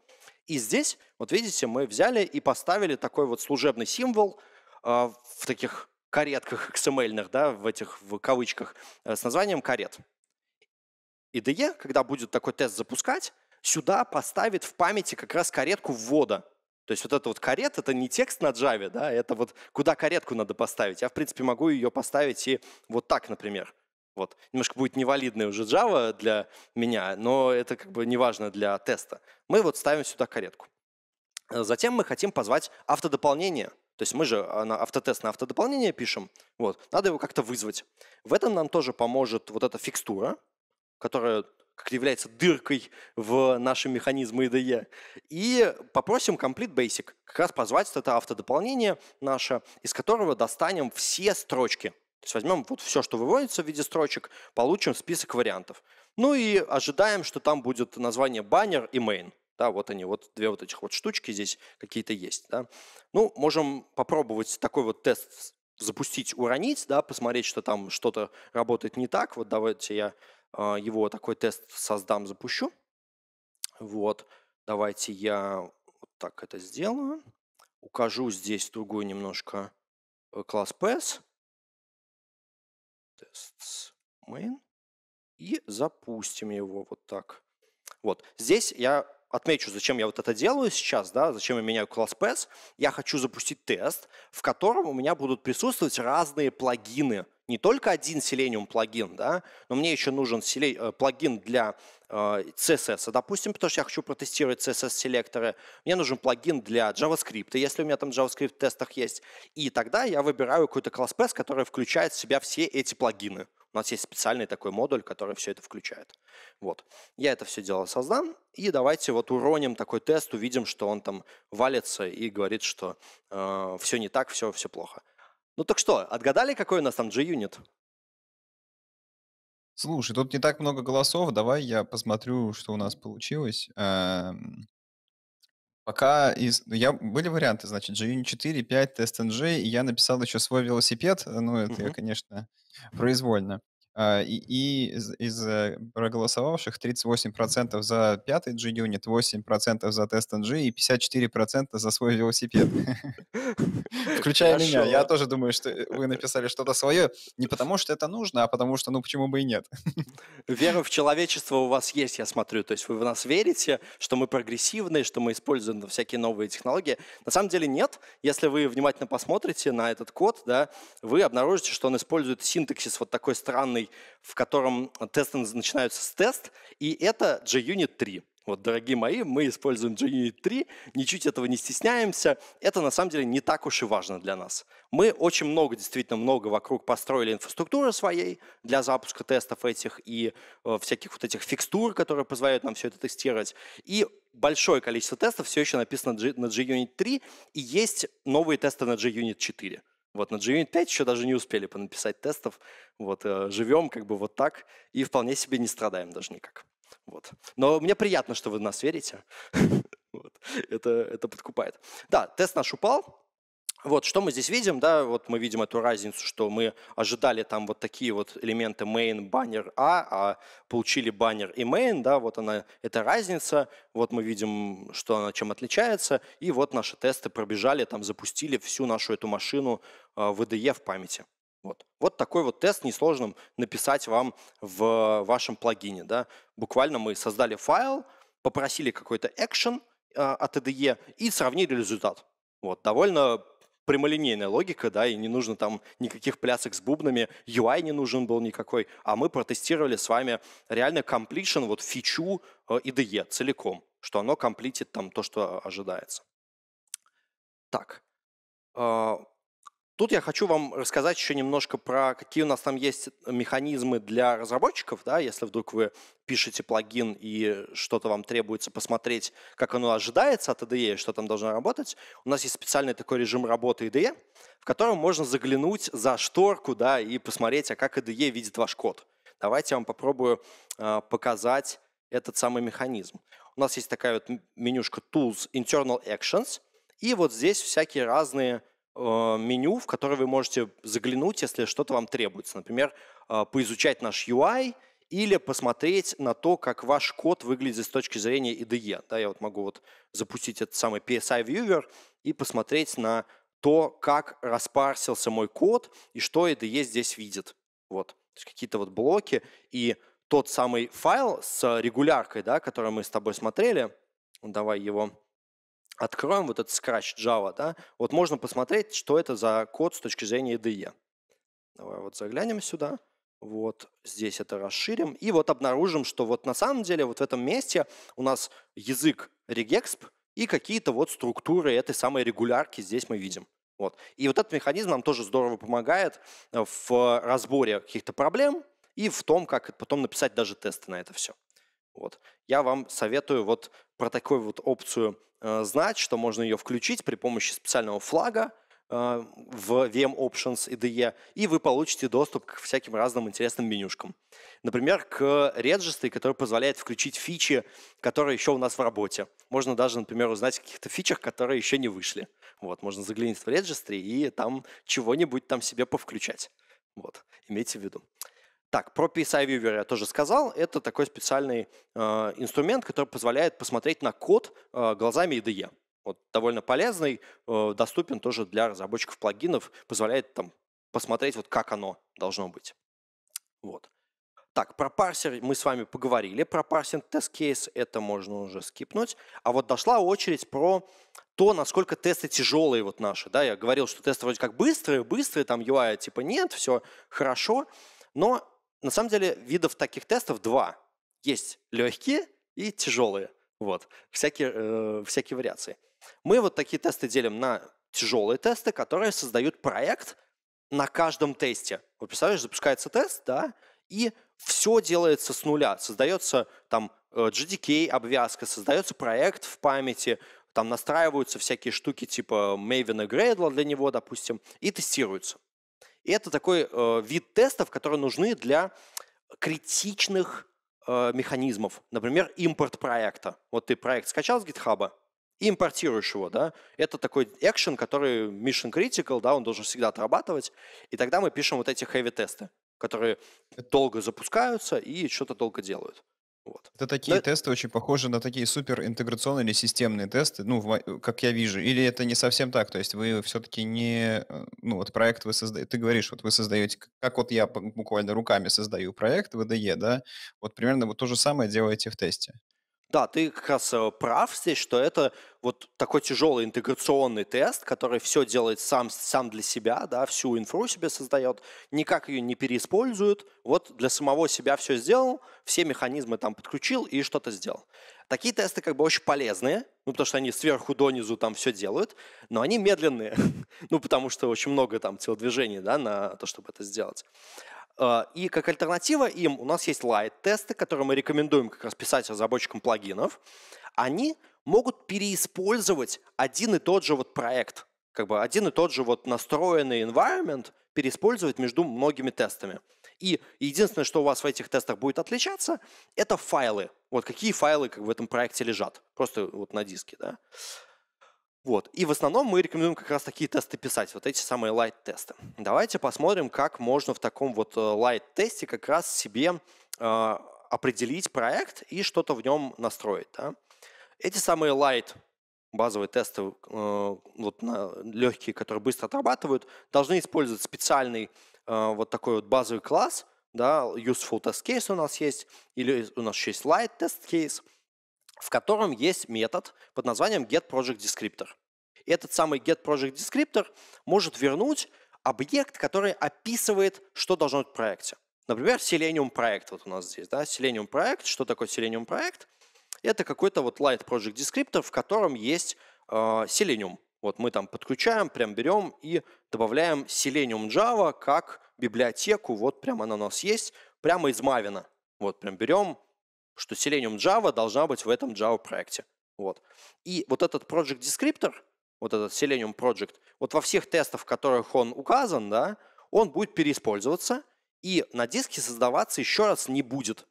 и здесь, вот видите, мы взяли и поставили такой вот служебный символ э, в таких каретках XML, эм да, в этих в кавычках, э, с названием карет. И IDE, когда будет такой тест запускать, сюда поставит в памяти как раз каретку ввода. То есть вот это вот карет, это не текст на Java, да, это вот куда каретку надо поставить. Я, в принципе, могу ее поставить и вот так, например. Вот. Немножко будет невалидная уже Java для меня, но это как бы не важно для теста. Мы вот ставим сюда каретку. Э, затем мы хотим позвать автодополнение – то есть мы же а, на автотест на автодополнение пишем, вот, надо его как-то вызвать. В этом нам тоже поможет вот эта фикстура, которая как является дыркой в нашем механизме IDE. И попросим Complete Basic, как раз позвать это автодополнение наше, из которого достанем все строчки. То есть возьмем вот все, что выводится в виде строчек, получим список вариантов. Ну и ожидаем, что там будет название баннер и main. Да, вот они, вот две вот этих вот штучки здесь какие-то есть. Да. Ну, можем попробовать такой вот тест запустить, уронить, да, посмотреть, что там что-то работает не так. Вот давайте я э, его такой тест создам, запущу. Вот, давайте я вот так это сделаю. Укажу здесь другой немножко э, класс PS. Tests main. И запустим его вот так. Вот, здесь я отмечу, зачем я вот это делаю сейчас, да, зачем я меняю класс Pass. Я хочу запустить тест, в котором у меня будут присутствовать разные плагины. Не только один Selenium плагин, да, но мне еще нужен э, плагин для э, CSS, допустим, потому что я хочу протестировать CSS-селекторы. Мне нужен плагин для JavaScript, если у меня там JavaScript в тестах есть. И тогда я выбираю какой-то класс Pass, который включает в себя все эти плагины. У нас есть специальный такой модуль, который все это включает. Вот. Я это все дело создам, и давайте вот уроним такой тест, увидим, что он там валится и говорит, что э, все не так, все, все плохо. Ну так что, отгадали, какой у нас там G-Unit? Слушай, тут не так много голосов, давай я посмотрю, что у нас получилось. Эм, пока из... Ну, я... были варианты, значит, GUni 4, 5, TestNG, и я написал еще свой велосипед, ну, это угу. я, конечно, произвольно а, и из, из э, проголосовавших 38% за пятый G-Unit, 8% за тест NG и 54% за свой велосипед. Включая меня. Я тоже думаю, что э, вы написали что-то свое не потому, что это нужно, а потому что, ну, почему бы и нет. Вера в человечество у вас есть, я смотрю. То есть вы в нас верите, что мы прогрессивные, что мы используем всякие новые технологии. На самом деле нет. Если вы внимательно посмотрите на этот код, да, вы обнаружите, что он использует синтаксис вот такой странный в котором тесты начинаются с тест, и это JUnit 3. Вот, дорогие мои, мы используем JUnit 3, ничуть этого не стесняемся. Это, на самом деле, не так уж и важно для нас. Мы очень много, действительно много вокруг построили инфраструктуры своей для запуска тестов этих и э, всяких вот этих фикстур, которые позволяют нам все это тестировать. И большое количество тестов все еще написано на JUnit 3, и есть новые тесты на JUnit 4. Вот на Jivin 5 еще даже не успели понаписать тестов. Вот э, живем как бы вот так и вполне себе не страдаем даже никак. Вот. Но мне приятно, что вы в нас верите. это, это подкупает. Да, тест наш упал, вот, что мы здесь видим, да, вот мы видим эту разницу, что мы ожидали там вот такие вот элементы main, баннер а, а получили баннер и main, да, вот она, эта разница, вот мы видим, что она чем отличается, и вот наши тесты пробежали, там запустили всю нашу эту машину а, в VDE в памяти. Вот. вот такой вот тест несложным написать вам в вашем плагине. Да? Буквально мы создали файл, попросили какой-то action а, от IDE и сравнили результат. Вот, довольно прямолинейная логика, да, и не нужно там никаких плясок с бубнами, UI не нужен был никакой, а мы протестировали с вами реально completion, вот фичу IDE э, целиком, что оно комплитит там то, что а, ожидается. Так, э, Тут я хочу вам рассказать еще немножко про какие у нас там есть механизмы для разработчиков, да, если вдруг вы пишете плагин и что-то вам требуется посмотреть, как оно ожидается от IDE, что там должно работать. У нас есть специальный такой режим работы IDE, в котором можно заглянуть за шторку, да, и посмотреть, а как IDE видит ваш код. Давайте я вам попробую э, показать этот самый механизм. У нас есть такая вот менюшка Tools Internal Actions, и вот здесь всякие разные Э, меню, в которое вы можете заглянуть, если что-то вам требуется. Например, э, поизучать наш UI или посмотреть на то, как ваш код выглядит с точки зрения IDE. Да, я вот могу вот запустить этот самый PSI Viewer и посмотреть на то, как распарсился мой код и что IDE здесь видит. Вот. какие-то вот блоки и тот самый файл с регуляркой, да, который мы с тобой смотрели, давай его откроем вот этот Scratch Java, да, вот можно посмотреть, что это за код с точки зрения IDE. Давай вот заглянем сюда. Вот здесь это расширим. И вот обнаружим, что вот на самом деле вот в этом месте у нас язык regexp и какие-то вот структуры этой самой регулярки здесь мы видим. Вот. И вот этот механизм нам тоже здорово помогает в разборе каких-то проблем и в том, как потом написать даже тесты на это все. Вот. Я вам советую вот про такую вот опцию э, знать, что можно ее включить при помощи специального флага э, в VM Options IDE, и вы получите доступ к всяким разным интересным менюшкам. Например, к registry, который позволяет включить фичи, которые еще у нас в работе. Можно даже, например, узнать о каких-то фичах, которые еще не вышли. Вот, можно заглянуть в registry и там чего-нибудь там себе повключать. Вот, имейте в виду. Так, про PSI Viewer я тоже сказал. Это такой специальный э, инструмент, который позволяет посмотреть на код э, глазами IDE. Вот довольно полезный, э, доступен тоже для разработчиков плагинов, позволяет там посмотреть, вот как оно должно быть. Вот. Так, про парсер мы с вами поговорили, про парсинг тест-кейс это можно уже скипнуть. А вот дошла очередь про то, насколько тесты тяжелые вот наши. Да, я говорил, что тесты вроде как быстрые, быстрые, там UI типа нет, все хорошо, но на самом деле видов таких тестов два. Есть легкие и тяжелые. Вот. Всякие, э, всякие вариации. Мы вот такие тесты делим на тяжелые тесты, которые создают проект на каждом тесте. Вот представляешь, запускается тест, да, и все делается с нуля. Создается там GDK, э, обвязка, создается проект в памяти, там настраиваются всякие штуки типа Maven и Gradle для него, допустим, и тестируются. И это такой э, вид тестов, которые нужны для критичных э, механизмов. Например, импорт проекта. Вот ты проект скачал с GitHub, и импортируешь его, да, это такой экшен, который mission critical, да, он должен всегда отрабатывать, и тогда мы пишем вот эти heavy-тесты, которые долго запускаются и что-то долго делают. Вот. Это такие да. тесты очень похожи на такие супер интеграционные или системные тесты, ну, в, э, как я вижу. Или это не совсем так? То есть вы все-таки не... Э, ну, вот проект вы создаете... Ты говоришь, вот вы создаете... Как вот я буквально руками создаю проект в IDE, да? Вот примерно вот то же самое делаете в тесте. Да, ты как раз э, прав здесь, что это вот такой тяжелый интеграционный тест, который все делает сам, сам для себя, да, всю инфру себе создает, никак ее не переиспользует, вот для самого себя все сделал, все механизмы там подключил и что-то сделал. Такие тесты как бы очень полезные, ну, потому что они сверху донизу там все делают, но они медленные, ну, потому что очень много там телодвижений, да, на то, чтобы это сделать. А, и как альтернатива им у нас есть лайт-тесты, которые мы рекомендуем как раз писать разработчикам плагинов. Они могут переиспользовать один и тот же вот проект, как бы один и тот же вот настроенный environment переиспользовать между многими тестами – и единственное, что у вас в этих тестах будет отличаться, это файлы. Вот какие файлы как в этом проекте лежат. Просто вот на диске, да. Вот. И в основном мы рекомендуем как раз такие тесты писать, вот эти самые light тесты Давайте посмотрим, как можно в таком вот light э, тесте как раз себе э, определить проект и что-то в нем настроить. Да? Эти самые light базовые тесты э, вот на легкие, которые быстро отрабатывают, должны использовать специальный э, вот такой вот базовый класс, да, useful test case у нас есть, или у нас еще есть light test case, в котором есть метод под названием get project descriptor. И этот самый get project descriptor может вернуть объект, который описывает, что должно быть в проекте. Например, Selenium проект вот у нас здесь, да, Selenium проект. Что такое Selenium проект? это какой-то вот light project descriptor, в котором есть э, Selenium. Вот мы там подключаем, прям берем и добавляем Selenium Java как библиотеку, вот прямо она у нас есть, прямо из Мавина. Вот прям берем, что Selenium Java должна быть в этом Java проекте. Вот. И вот этот Project Descriptor, вот этот Selenium Project, вот во всех тестах, в которых он указан, да, он будет переиспользоваться, и на диске создаваться еще раз не будет.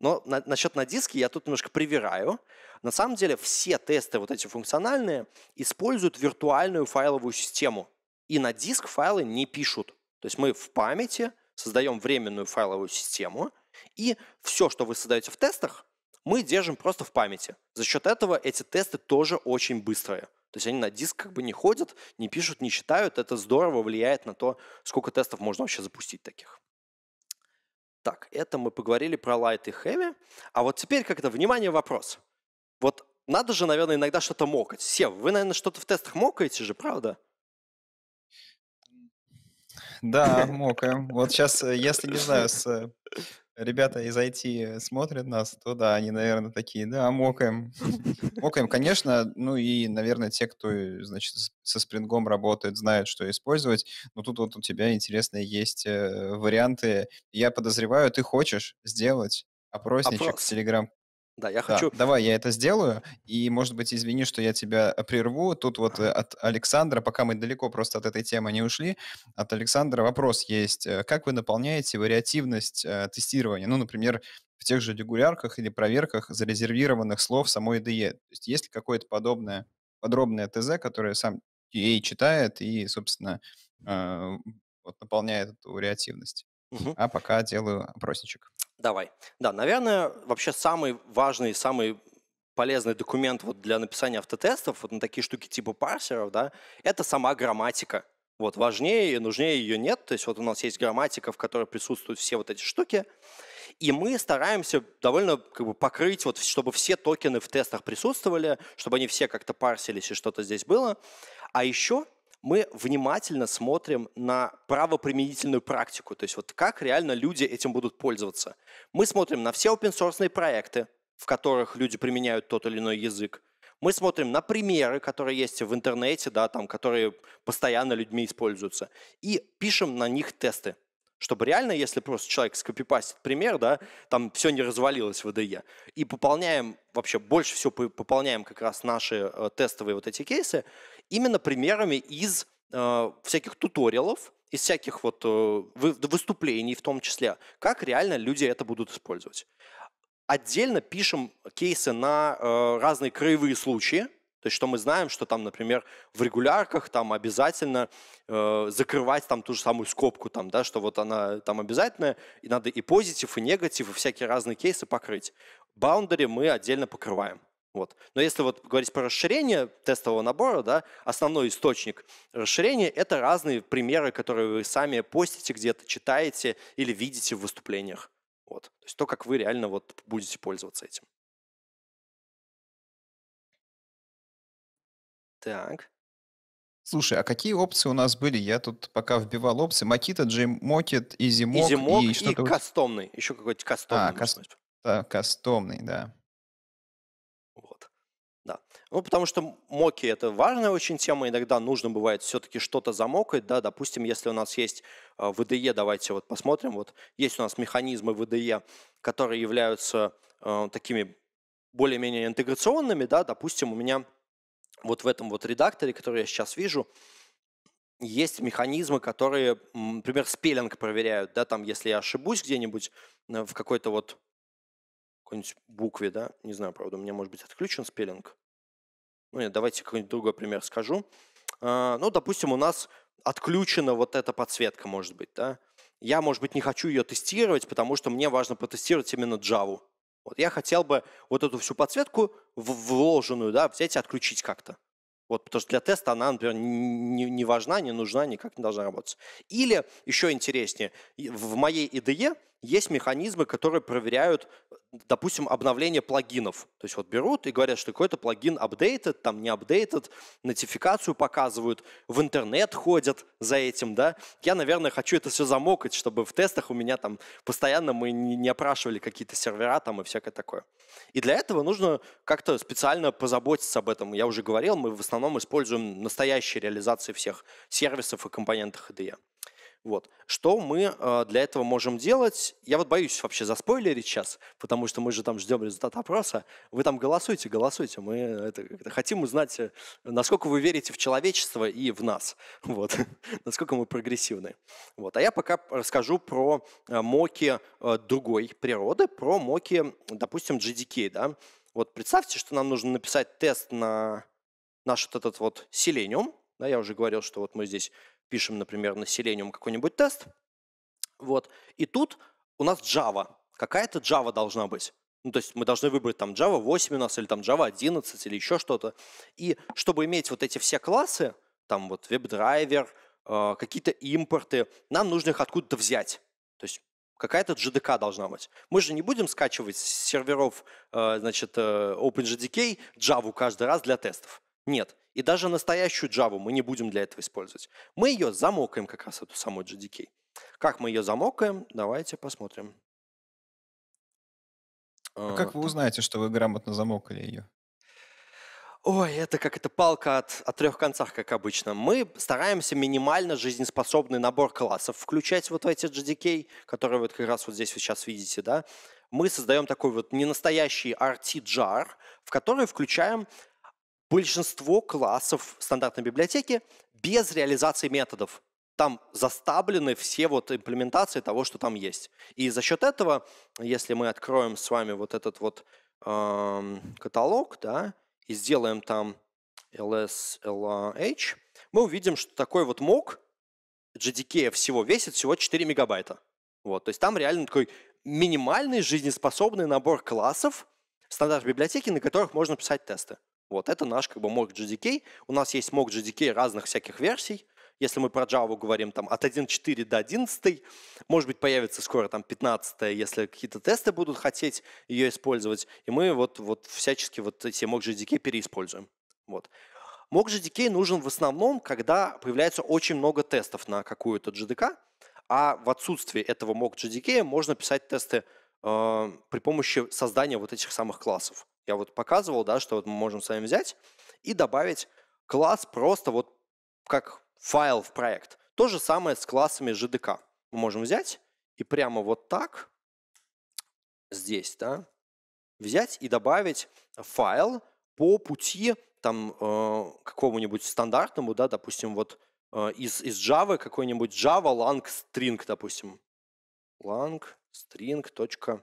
Но на, насчет на диске я тут немножко привираю. На самом деле все тесты вот эти функциональные используют виртуальную файловую систему. И на диск файлы не пишут. То есть мы в памяти создаем временную файловую систему, и все, что вы создаете в тестах, мы держим просто в памяти. За счет этого эти тесты тоже очень быстрые. То есть они на диск как бы не ходят, не пишут, не читают. Это здорово влияет на то, сколько тестов можно вообще запустить таких. Так, это мы поговорили про light и heavy. А вот теперь как-то, внимание, вопрос. Вот надо же, наверное, иногда что-то мокать. Сев, вы, наверное, что-то в тестах мокаете же, правда? Да, мокаем. Вот сейчас, э, если, не знаю, с э, ребята из IT смотрят нас, то да, они, наверное, такие, да, мокаем. Мокаем, конечно, ну и, наверное, те, кто, э, значит, со спрингом работает, знают, что использовать, но тут вот у тебя интересные есть э, варианты. Я подозреваю, ты хочешь сделать а опросничек Опрос. в Telegram да, я хочу... Да, давай, я это сделаю. И, может быть, извини, что я тебя э, прерву. Тут вот э, от Александра, пока мы далеко просто от этой темы не ушли, от Александра вопрос есть. Э, как вы наполняете вариативность тестирования? Ну, например, в тех же регулярках или проверках зарезервированных слов самой IDE. То есть есть ли какое-то подобное, подробное ТЗ, которое сам EA читает и, собственно, вот, наполняет эту вариативность? Угу. А пока делаю опросничек. Давай. Да, наверное, вообще самый важный, самый полезный документ вот для написания автотестов, вот на такие штуки типа парсеров, да, это сама грамматика. Вот важнее и нужнее ее нет. То есть вот у нас есть грамматика, в которой присутствуют все вот эти штуки. И мы стараемся довольно как бы, покрыть, вот, чтобы все токены в тестах присутствовали, чтобы они все как-то парсились и что-то здесь было. А еще мы внимательно смотрим на правоприменительную практику, то есть вот как реально люди этим будут пользоваться. Мы смотрим на все open-source проекты, в которых люди применяют тот или иной язык. Мы смотрим на примеры, которые есть в интернете, да, там, которые постоянно людьми используются, и пишем на них тесты чтобы реально, если просто человек скопипастит пример, да, там все не развалилось в ВДЕ. И пополняем, вообще больше всего пополняем как раз наши э, тестовые вот эти кейсы, именно примерами из э, всяких туториалов, из всяких вот э, выступлений в том числе, как реально люди это будут использовать. Отдельно пишем кейсы на э, разные краевые случаи, то есть, что мы знаем, что там, например, в регулярках там обязательно э, закрывать там ту же самую скобку, там, да, что вот она там обязательная, и надо и позитив, и негатив, и всякие разные кейсы покрыть. Баундери мы отдельно покрываем. Вот. Но если вот говорить про расширение тестового набора, да, основной источник расширения – это разные примеры, которые вы сами постите где-то, читаете или видите в выступлениях. Вот. То есть то, как вы реально вот будете пользоваться этим. Так. Слушай, а какие опции у нас были? Я тут пока вбивал опции. Макита, Джеймокет, Изимок и что-то... И кастомный. Еще какой-то кастомный. А, каст... да, кастомный, да. Ну, потому что моки – это важная очень тема. Иногда нужно бывает все-таки что-то замокать. Да? Допустим, если у нас есть VDE, а, давайте вот посмотрим. Вот есть у нас механизмы VDE, которые являются э, такими более-менее интеграционными. Да? Допустим, у меня вот в этом вот редакторе, который я сейчас вижу, есть механизмы, которые, например, спеллинг проверяют, да, там, если я ошибусь где-нибудь э, в какой-то вот какой-нибудь букве, да, не знаю, правда, у меня может быть отключен спеллинг, ну, нет, давайте какой-нибудь другой пример скажу. А, ну, допустим, у нас отключена вот эта подсветка, может быть, да. Я, может быть, не хочу ее тестировать, потому что мне важно протестировать именно Java. Вот я хотел бы вот эту всю подсветку вложенную, да, взять и отключить как-то. Вот, потому что для теста она, например, не, не важна, не нужна, никак не должна работать. Или, еще интереснее, в моей IDE есть механизмы, которые проверяют, э, допустим, обновление плагинов. То есть вот берут и говорят, что какой-то плагин апдейтед, там не апдейтед, нотификацию показывают, в интернет ходят за этим, да. Я, наверное, хочу это все замокать, чтобы в тестах у меня там постоянно мы не опрашивали какие-то сервера там и всякое такое. И для этого нужно как-то специально позаботиться об этом. Я уже говорил, мы в основном используем настоящие реализации всех сервисов и компонентов IDE. Вот. Что мы э, для этого можем делать? Я вот боюсь вообще заспойлерить сейчас, потому что мы же там ждем результат опроса. Вы там голосуйте, голосуйте. Мы э, это, это хотим узнать, э, насколько вы верите в человечество и в нас. Вот. насколько мы прогрессивны. Вот. А я пока расскажу про э, моки другой природы, про моки, допустим, GDK. Да? Вот представьте, что нам нужно написать тест на наш вот этот вот Selenium. Да, я уже говорил, что вот мы здесь пишем, например, населением какой-нибудь тест, вот, и тут у нас Java, какая-то Java должна быть. Ну, то есть мы должны выбрать там Java 8 у нас, или там Java 11, или еще что-то. И чтобы иметь вот эти все классы, там вот веб-драйвер, э, какие-то импорты, нам нужно их откуда-то взять. То есть какая-то JDK должна быть. Мы же не будем скачивать с серверов, э, значит, э, OpenJDK Java каждый раз для тестов. Нет. И даже настоящую Java мы не будем для этого использовать. Мы ее замокаем как раз, эту самую JDK. Как мы ее замокаем, давайте посмотрим. А, а как вы узнаете, что вы грамотно замокали ее? Ой, это как эта палка от, о трех концах, как обычно. Мы стараемся минимально жизнеспособный набор классов включать вот в эти JDK, которые вот как раз вот здесь вы сейчас видите, да. Мы создаем такой вот ненастоящий RT-jar, в который включаем большинство классов стандартной библиотеки без реализации методов. Там заставлены все вот имплементации того, что там есть. И за счет этого, если мы откроем с вами вот этот вот эм, каталог, да, и сделаем там ls, lh, мы увидим, что такой вот мок JDK всего весит всего 4 мегабайта. Вот, то есть там реально такой минимальный жизнеспособный набор классов, стандарт библиотеки, на которых можно писать тесты. Вот это наш как бы Mock JDK. У нас есть Mock JDK разных всяких версий. Если мы про Java говорим там от 1.4 до 11, может быть, появится скоро там 15, если какие-то тесты будут хотеть ее использовать. И мы вот, вот всячески вот эти Mock JDK переиспользуем. Вот. Mock JDK нужен в основном, когда появляется очень много тестов на какую-то JDK, а в отсутствии этого Mock JDK можно писать тесты э, при помощи создания вот этих самых классов я вот показывал, да, что вот мы можем с вами взять и добавить класс просто вот как файл в проект. То же самое с классами JDK. Мы можем взять и прямо вот так здесь, да, взять и добавить файл по пути там э, какому-нибудь стандартному, да, допустим, вот э, из, из Java какой-нибудь Java lang string, допустим. lang string.java.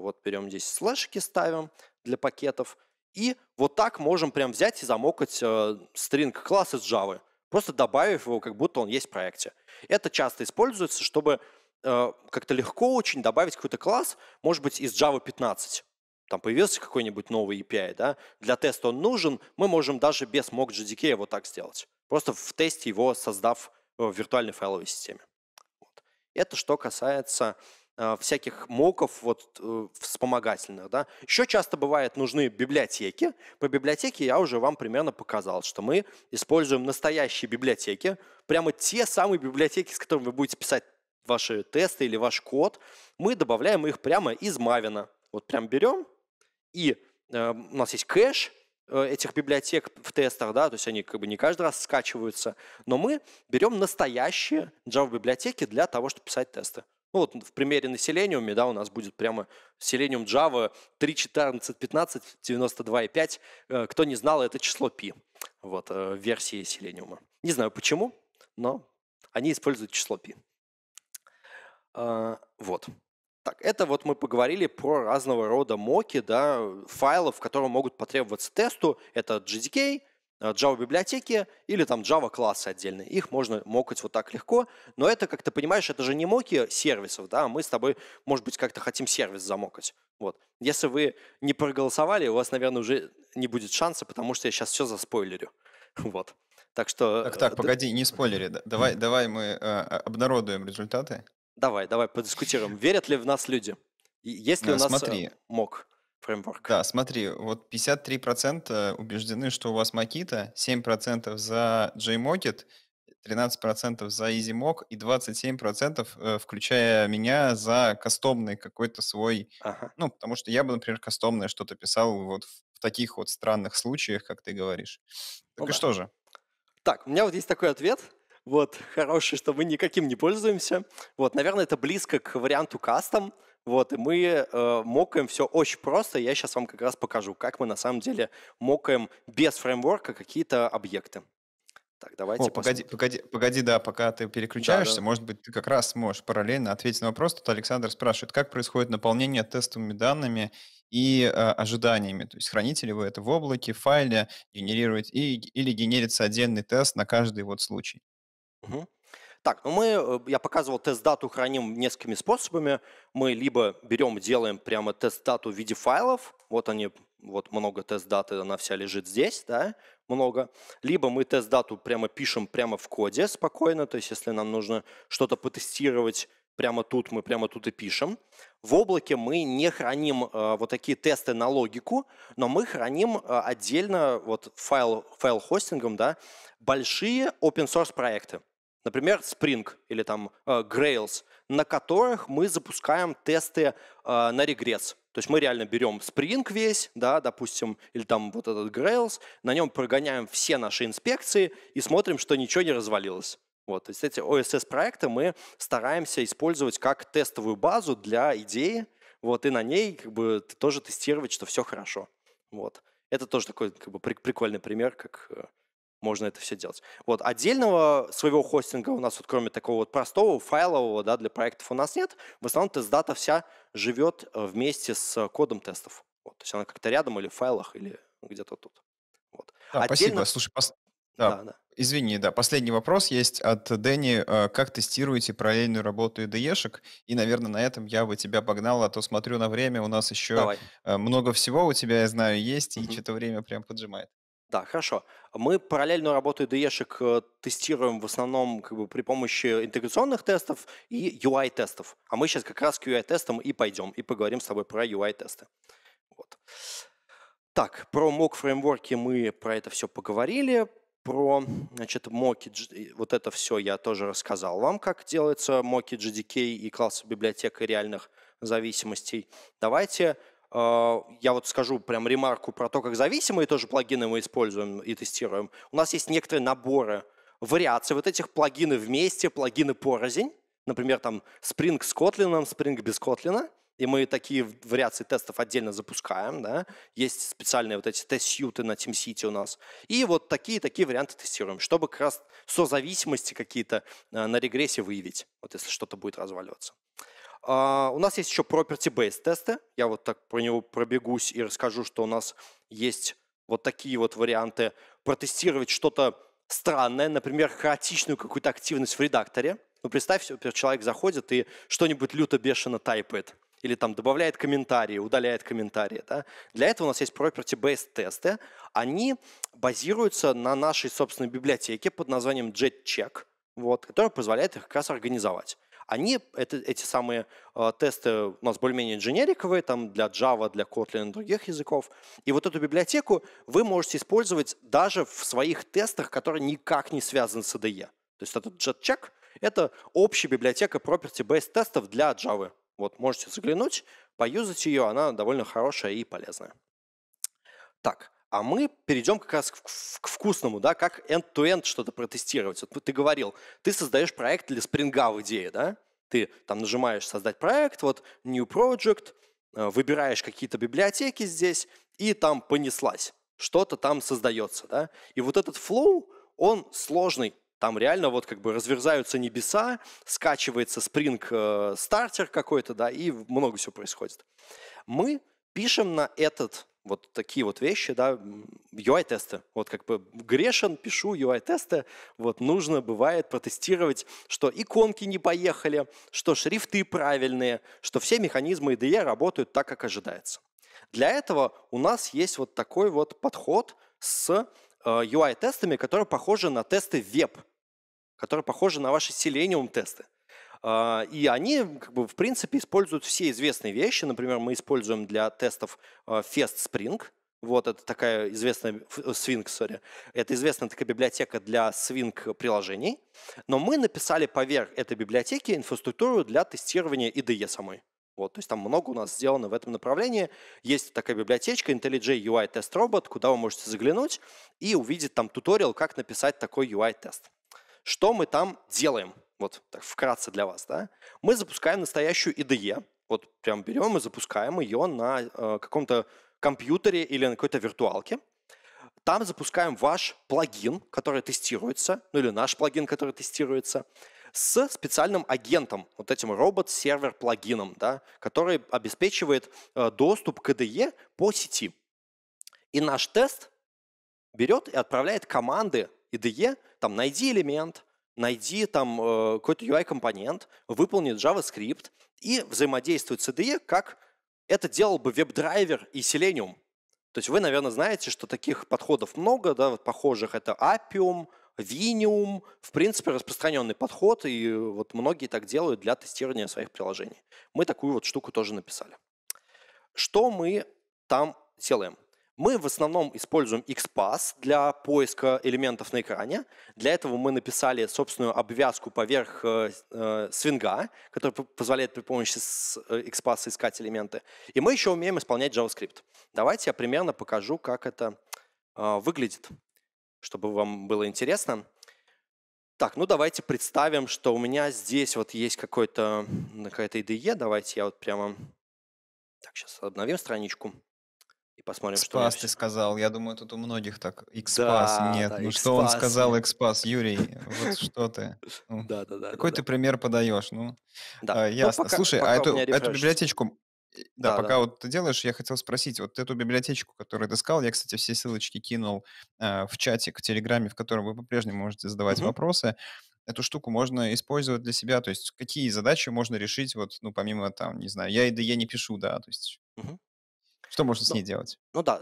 Вот берем здесь слэшки, ставим, для пакетов. И вот так можем прям взять и замокать э, string класс из Java, просто добавив его, как будто он есть в проекте. Это часто используется, чтобы э, как-то легко очень добавить какой-то класс, может быть, из Java 15. Там появился какой-нибудь новый API, да, для теста он нужен, мы можем даже без MockJDK его так сделать. Просто в тесте его создав э, в виртуальной файловой системе. Вот. Это что касается Э, всяких моков вот э, вспомогательных, да. Еще часто бывает нужны библиотеки. По библиотеке я уже вам примерно показал, что мы используем настоящие библиотеки, прямо те самые библиотеки, с которыми вы будете писать ваши тесты или ваш код, мы добавляем их прямо из Мавина. Вот прям берем, и э, у нас есть кэш э, этих библиотек в тестах, да, то есть они как бы не каждый раз скачиваются, но мы берем настоящие Java-библиотеки для того, чтобы писать тесты. Ну вот в примере на Selenium, да, у нас будет прямо Selenium Java 3, 14, 15, 92,5. Кто не знал, это число π вот, э, версии Selenium. Не знаю почему, но они используют число π. Э, вот. Так, это вот мы поговорили про разного рода моки, да, файлов, которые могут потребоваться тесту. Это GDK, Э, Java библиотеки или там Java классы отдельные. Их можно мокать вот так легко, но это, как ты понимаешь, это же не моки сервисов, да, а мы с тобой, может быть, как-то хотим сервис замокать. Вот. Если вы не проголосовали, у вас, наверное, уже не будет шанса, потому что я сейчас все заспойлерю. Вот. Так что... Так, так, э, погоди, не спойлери. Давай, давай мы э, а, обнародуем результаты. Давай, давай, подискутируем. Верят ли в нас люди? Есть ли у нас смотри, мок? фреймворк. Да, смотри, вот 53% убеждены, что у вас Makita, 7% за JMocket, 13% за EasyMock и 27%, э, включая меня, за кастомный какой-то свой... Ага. Ну, потому что я бы, например, кастомное что-то писал вот в таких вот странных случаях, как ты говоришь. Ну так ну, и да. что же? Так, у меня вот есть такой ответ. Вот, хороший, что мы никаким не пользуемся. Вот, наверное, это близко к варианту кастом. Custom вот, и мы э, мокаем все очень просто. Я сейчас вам как раз покажу, как мы на самом деле мокаем без фреймворка какие-то объекты. Так, давайте. О, погоди, погоди, погоди, да, пока ты переключаешься, да, да. может быть, ты как раз сможешь параллельно ответить на вопрос. Тут Александр спрашивает, как происходит наполнение тестовыми данными и э, ожиданиями. То есть храните ли вы это в облаке, в файле, генерируете и, или генерится отдельный тест на каждый вот случай. Угу. Так, ну мы, э, я показывал тест-дату, храним несколькими способами. Мы либо берем, делаем прямо тест-дату в виде файлов, вот они, вот много тест-даты, она вся лежит здесь, да, много. Либо мы тест-дату прямо пишем прямо в коде спокойно, то есть если нам нужно что-то потестировать, прямо тут мы прямо тут и пишем. В облаке мы не храним э, вот такие тесты на логику, но мы храним э, отдельно вот файл, файл хостингом, да, большие open source проекты например, Spring или там э, Grails, на которых мы запускаем тесты э, на регресс. То есть мы реально берем Spring весь, да, допустим, или там вот этот Grails, на нем прогоняем все наши инспекции и смотрим, что ничего не развалилось. Вот, то есть эти OSS-проекты мы стараемся использовать как тестовую базу для идеи, вот, и на ней как бы тоже тестировать, что все хорошо. Вот. Это тоже такой как бы, прикольный пример, как э, можно это все делать. Вот отдельного своего хостинга у нас вот кроме такого вот простого файлового, да, для проектов у нас нет. В основном тест-дата вся живет э, вместе с кодом тестов. Вот, то есть она как-то рядом или в файлах, или где-то тут. Вот. Да, Отдельно... спасибо. Слушай, пос... да. Да, да. Извини, да, последний вопрос есть от Дэни. Э, как тестируете параллельную работу ИДЕшек? И, наверное, на этом я бы тебя погнал, а то смотрю на время, у нас еще Давай. Э, много всего у тебя, я знаю, есть, угу. и что-то время прям поджимает. Да, хорошо. Мы параллельную работу IDE-шек э, тестируем в основном как бы, при помощи интеграционных тестов и UI-тестов. А мы сейчас как раз к UI-тестам и пойдем, и поговорим с тобой про UI-тесты. Вот. Так, про mock фреймворки мы про это все поговорили. Про значит, моки, вот это все я тоже рассказал вам, как делается моки GDK и классы библиотека реальных зависимостей. Давайте а, я вот скажу прям ремарку про то, как зависимые тоже плагины мы используем и тестируем. У нас есть некоторые наборы вариаций вот этих плагины вместе, плагины порознь. Например, там Spring с Kotlin, Spring без Kotlin. И мы такие вариации тестов отдельно запускаем. Да? Есть специальные вот эти тест-сьюты на TeamCity у нас. И вот такие-такие варианты тестируем, чтобы как раз созависимости какие-то э, на регрессе выявить, вот если что-то будет разваливаться. А, у нас есть еще property-based тесты. Я вот так про него пробегусь и расскажу, что у нас есть вот такие вот варианты протестировать что-то странное, например, хаотичную какую-то активность в редакторе. Ну, представь, например, человек заходит и что-нибудь люто бешено тайпает или там добавляет комментарии, удаляет комментарии. Да? Для этого у нас есть property-based тесты. Они базируются на нашей собственной библиотеке под названием JetCheck, вот, которая позволяет их как раз организовать они, это, эти самые э, тесты у нас более-менее дженериковые, там для Java, для Kotlin и других языков. И вот эту библиотеку вы можете использовать даже в своих тестах, которые никак не связаны с IDE. То есть этот JetCheck — это общая библиотека property-based тестов для Java. Вот можете заглянуть, поюзать ее, она довольно хорошая и полезная. Так, а мы перейдем как раз к, вкусному, да, как end-to-end -end to end что то протестировать. Вот ты говорил, ты создаешь проект для спринга в идее, да? Ты там нажимаешь «Создать проект», вот «New Project», э, выбираешь какие-то библиотеки здесь, и там понеслась. Что-то там создается, да? И вот этот flow, он сложный. Там реально вот как бы разверзаются небеса, скачивается спринг-стартер э, какой-то, да, и много всего происходит. Мы пишем на этот вот такие вот вещи, да, UI-тесты. Вот как бы грешен, пишу UI-тесты, вот нужно бывает протестировать, что иконки не поехали, что шрифты правильные, что все механизмы IDE работают так, как ожидается. Для этого у нас есть вот такой вот подход с UI-тестами, э, которые похожи на тесты веб, которые похожи на ваши Selenium-тесты. А, и они, как бы, в принципе, используют все известные вещи. Например, мы используем для тестов а, Fest Spring. Вот это такая известная э, Swing, sorry. Это известная такая библиотека для Swing приложений. Но мы написали поверх этой библиотеки инфраструктуру для тестирования IDE самой. Вот, то есть там много у нас сделано в этом направлении. Есть такая библиотечка IntelliJ UI Test Robot, куда вы можете заглянуть и увидеть там туториал, как написать такой UI-тест. Что мы там делаем? вот так вкратце для вас, да, мы запускаем настоящую IDE, вот прям берем и запускаем ее на э, каком-то компьютере или на какой-то виртуалке. Там запускаем ваш плагин, который тестируется, ну или наш плагин, который тестируется, с специальным агентом, вот этим робот-сервер-плагином, да, который обеспечивает э, доступ к IDE по сети. И наш тест берет и отправляет команды IDE, там найди элемент, найди там э, какой-то UI-компонент, выполни JavaScript и взаимодействует с IDE, как это делал бы веб-драйвер и Selenium. То есть вы, наверное, знаете, что таких подходов много, да, вот похожих. Это Appium, Vinium, в принципе, распространенный подход, и вот многие так делают для тестирования своих приложений. Мы такую вот штуку тоже написали. Что мы там делаем? Мы в основном используем XPath для поиска элементов на экране. Для этого мы написали собственную обвязку поверх э, э свинга, которая позволяет при помощи э, XPath искать элементы. И мы еще умеем исполнять JavaScript. Давайте я примерно покажу, как это э, выглядит, чтобы вам было интересно. Так, ну давайте представим, что у меня здесь вот есть какой-то какая-то IDE. Давайте я вот прямо... Так, сейчас обновим страничку и посмотрим, что... ты сказал, я думаю, тут у многих так. Экспас, нет, ну что он сказал, экспас, Юрий, вот что ты. Ну, да, да, да. Какой ты пример подаешь, ну? Да. А, ну, ясно. Слушай, а эту библиотечку э, да, да, пока да. вот ты делаешь, я хотел спросить, вот эту библиотечку, которую ты сказал, я, кстати, все ссылочки кинул э, в чатик, в Телеграме, в котором вы по-прежнему можете задавать Mm-hmm. вопросы. Эту штуку можно использовать для себя, то есть какие задачи можно решить, вот, ну, помимо там, не знаю, я и да я не пишу, да, то есть Mm-hmm. Что можно с ну ней делать? Ну да,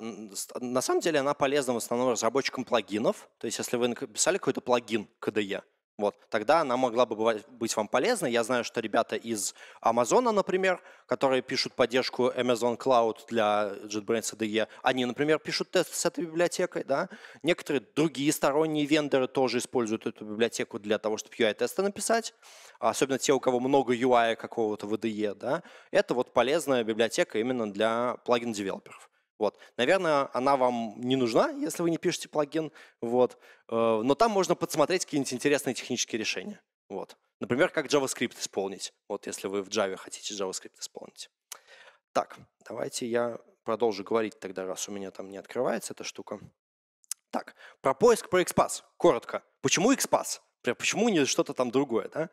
на самом деле она полезна в основном разработчикам плагинов. То есть если вы написали какой-то плагин KDE, вот, тогда она могла бы быть вам полезной. Я знаю, что ребята из Амазона, например, которые пишут поддержку Amazon Cloud для JetBrains IDE, они, например, пишут тест с этой библиотекой. Да? Некоторые другие сторонние вендоры тоже используют эту библиотеку для того, чтобы UI-тесты написать, особенно те, у кого много UI какого-то в IDE. Да? Это вот полезная библиотека именно для плагин-девелоперов. Вот. Наверное, она вам не нужна, если вы не пишете плагин. Вот. Э, но там можно подсмотреть какие-нибудь интересные технические решения. Вот. Например, как JavaScript исполнить, вот если вы в Java хотите JavaScript исполнить. Так, давайте я продолжу говорить тогда, раз у меня там не открывается эта штука. Так, про поиск про XPath, коротко. Почему XPath? Почему не что-то там другое? Да?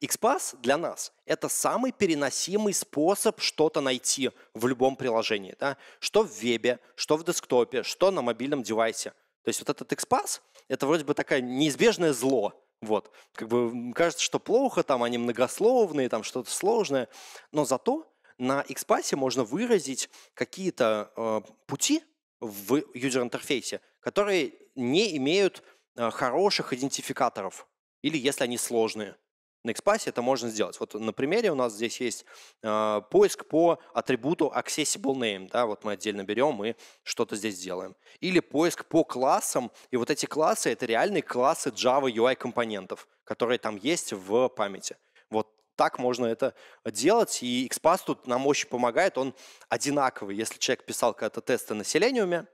XPass для нас – это самый переносимый способ что-то найти в любом приложении. Да? Что в вебе, что в десктопе, что на мобильном девайсе. То есть вот этот XPass это вроде бы такое неизбежное зло. Вот. Как бы кажется, что плохо, там они многословные, там что-то сложное. Но зато на XPath можно выразить какие-то э, пути в юзер-интерфейсе, которые не имеют Э, хороших идентификаторов, или если они сложные. На XPath это можно сделать. Вот на примере у нас здесь есть э, поиск по атрибуту accessible name. Да, вот мы отдельно берем и что-то здесь делаем. Или поиск по классам. И вот эти классы — это реальные классы Java UI компонентов, которые там есть в памяти. Вот так можно это делать. И XPath тут нам очень помогает. Он одинаковый. Если человек писал какие то тесты на Selenium,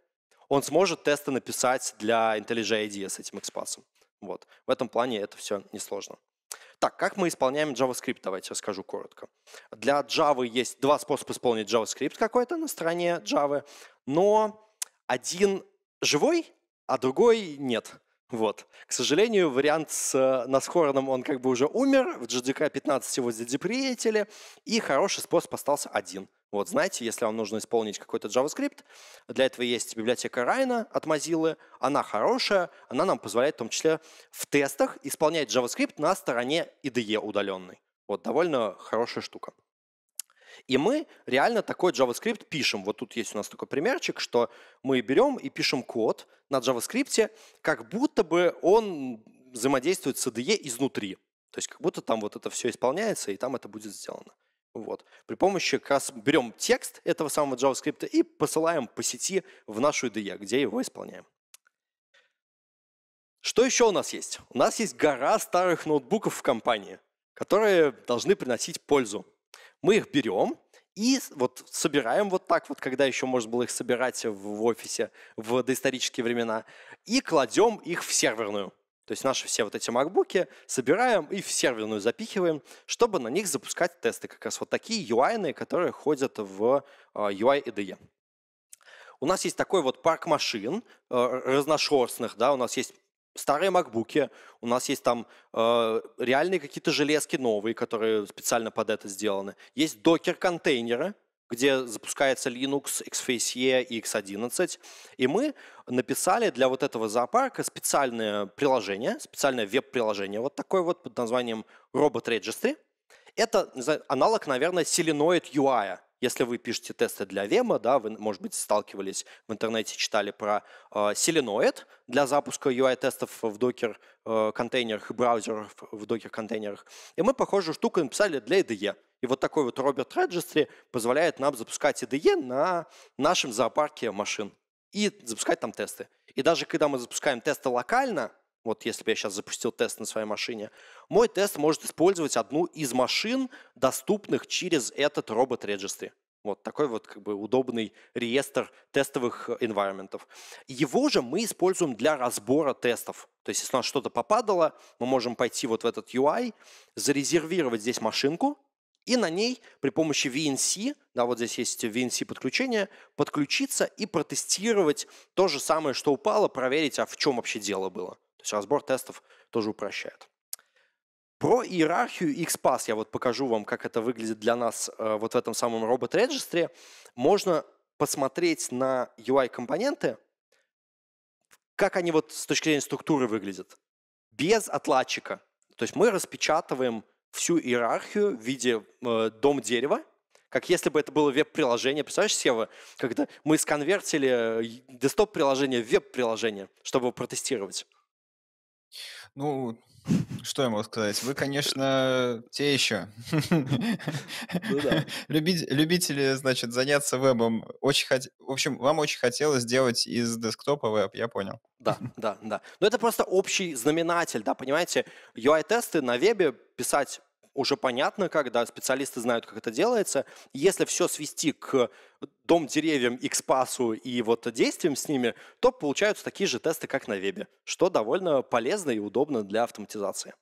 он сможет тесты написать для IntelliJ IDE с этим экспасом. Вот. В этом плане это все несложно. Так, как мы исполняем JavaScript? Давайте расскажу коротко. Для Java есть два способа исполнить JavaScript какой-то на стороне Java, но один живой, а другой нет. Вот. К сожалению, вариант с э, Насхороном, он как бы уже умер, в GDK 15 его задеприетили, и хороший способ остался один. Вот знаете, если вам нужно исполнить какой-то JavaScript, для этого есть библиотека Rhino от Mozilla, она хорошая, она нам позволяет в том числе в тестах исполнять JavaScript на стороне IDE удаленной. Вот довольно хорошая штука. И мы реально такой JavaScript пишем. Вот тут есть у нас такой примерчик, что мы берем и пишем код на JavaScript, как будто бы он взаимодействует с IDE изнутри. То есть как будто там вот это все исполняется, и там это будет сделано. Вот. При помощи как раз берем текст этого самого JavaScript и посылаем по сети в нашу IDE, где его исполняем. Что еще у нас есть? У нас есть гора старых ноутбуков в компании, которые должны приносить пользу. Мы их берем и вот собираем вот так вот, когда еще можно было их собирать в офисе в доисторические времена, и кладем их в серверную. То есть наши все вот эти макбуки собираем и в серверную запихиваем, чтобы на них запускать тесты, как раз вот такие UI, которые ходят в UI а, IDE. У нас есть такой вот парк машин э, разношерстных, да, у нас есть старые макбуки, у нас есть там э, реальные какие-то железки новые, которые специально под это сделаны. Есть докер-контейнеры, где запускается Linux, XFCE, и X11. И мы написали для вот этого зоопарка специальное приложение, специальное веб-приложение, вот такое вот под названием Robot Registry. Это аналог, наверное, Selenoid UI если вы пишете тесты для Вема, да, вы, может быть, сталкивались в интернете, читали про э, для запуска UI-тестов в докер-контейнерах э, и браузерах в докер-контейнерах. И мы похожую штуку написали для IDE. И вот такой вот Robert Registry позволяет нам запускать IDE на нашем зоопарке машин и запускать там тесты. И даже когда мы запускаем тесты локально – вот если бы я сейчас запустил тест на своей машине, мой тест может использовать одну из машин, доступных через этот робот регистри. Вот такой вот как бы удобный реестр тестовых э, environmentов. Его же мы используем для разбора тестов. То есть, если у нас что-то попадало, мы можем пойти вот в этот UI, зарезервировать здесь машинку, и на ней при помощи VNC, да, вот здесь есть VNC подключение, подключиться и протестировать то же самое, что упало, проверить, а в чем вообще дело было есть разбор тестов тоже упрощает. Про иерархию XPath я вот покажу вам, как это выглядит для нас э, вот в этом самом робот-регистре. Можно посмотреть на UI-компоненты, как они вот с точки зрения структуры выглядят. Без отладчика. То есть мы распечатываем всю иерархию в виде э, дом дерева, как если бы это было веб-приложение. Представляешь, Сева, когда мы сконвертили э, э, десктоп-приложение в веб-приложение, чтобы протестировать. Ну, что я могу сказать? Вы, э, конечно, те еще. Ну Любить, любители, значит, заняться вебом. Очень хот... В общем, вам очень хотелось сделать из десктопа веб, я понял. Да, да, да. Но ну, это просто общий знаменатель, да, понимаете? UI-тесты на вебе писать уже понятно, когда специалисты знают, как это делается. Если все свести к дом деревьям, и к спасу и вот действиям с ними, то получаются такие же тесты, как на вебе, что довольно полезно и удобно для автоматизации.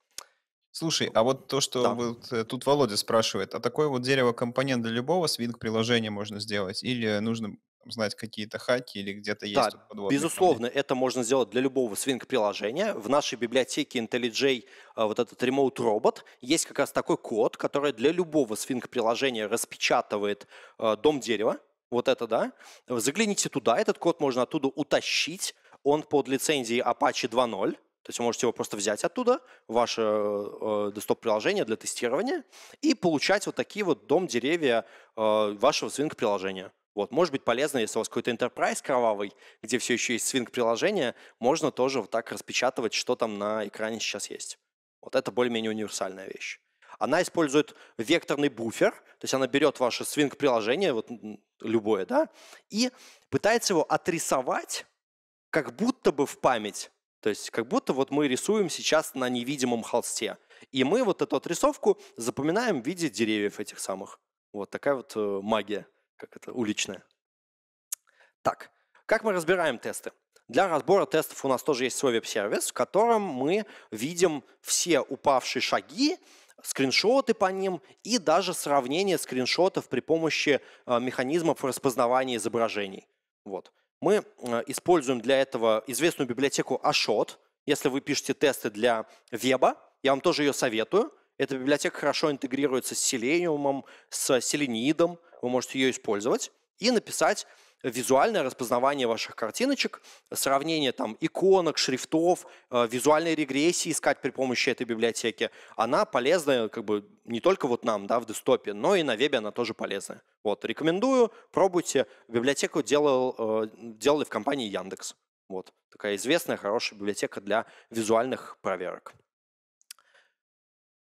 Слушай, а вот то, что да. вот э, тут Володя спрашивает, а такое вот дерево компонент для любого свинг приложения можно сделать или нужно там, знать какие-то хаки или где-то есть да, тут подводные. Безусловно, камни. это можно сделать для любого свинг-приложения. В нашей библиотеке IntelliJ э, вот этот Remote Robot есть как раз такой код, который для любого свинг-приложения распечатывает э, дом дерева, вот это, да. Загляните туда, этот код можно оттуда утащить. Он под лицензией Apache 2.0. То есть вы можете его просто взять оттуда, ваше э, э, десктоп-приложение для тестирования, и получать вот такие вот дом-деревья э, вашего свинг-приложения. Вот, может быть полезно, если у вас какой-то enterprise кровавый, где все еще есть свинг приложение, можно тоже вот так распечатывать, что там на экране сейчас есть. Вот это более-менее универсальная вещь. Она использует векторный буфер, то есть она берет ваше свинг приложение, вот любое, да, и пытается его отрисовать как будто бы в память. То есть как будто вот мы рисуем сейчас на невидимом холсте. И мы вот эту отрисовку запоминаем в виде деревьев этих самых. Вот такая вот э, магия как это, уличная. Так, как мы разбираем тесты? Для разбора тестов у нас тоже есть свой веб-сервис, в котором мы видим все упавшие шаги, скриншоты по ним и даже сравнение скриншотов при помощи а, механизмов распознавания изображений. Вот. Мы а, используем для этого известную библиотеку Ashot. Если вы пишете тесты для веба, я вам тоже ее советую. Эта библиотека хорошо интегрируется с Selenium, с Selenidом, вы можете ее использовать и написать визуальное распознавание ваших картиночек, сравнение там иконок, шрифтов, э, визуальной регрессии искать при помощи этой библиотеки. Она полезная как бы не только вот нам, да, в десктопе, но и на вебе она тоже полезная. Вот, рекомендую, пробуйте. Библиотеку делал, э, делали в компании Яндекс. Вот, такая известная, хорошая библиотека для визуальных проверок.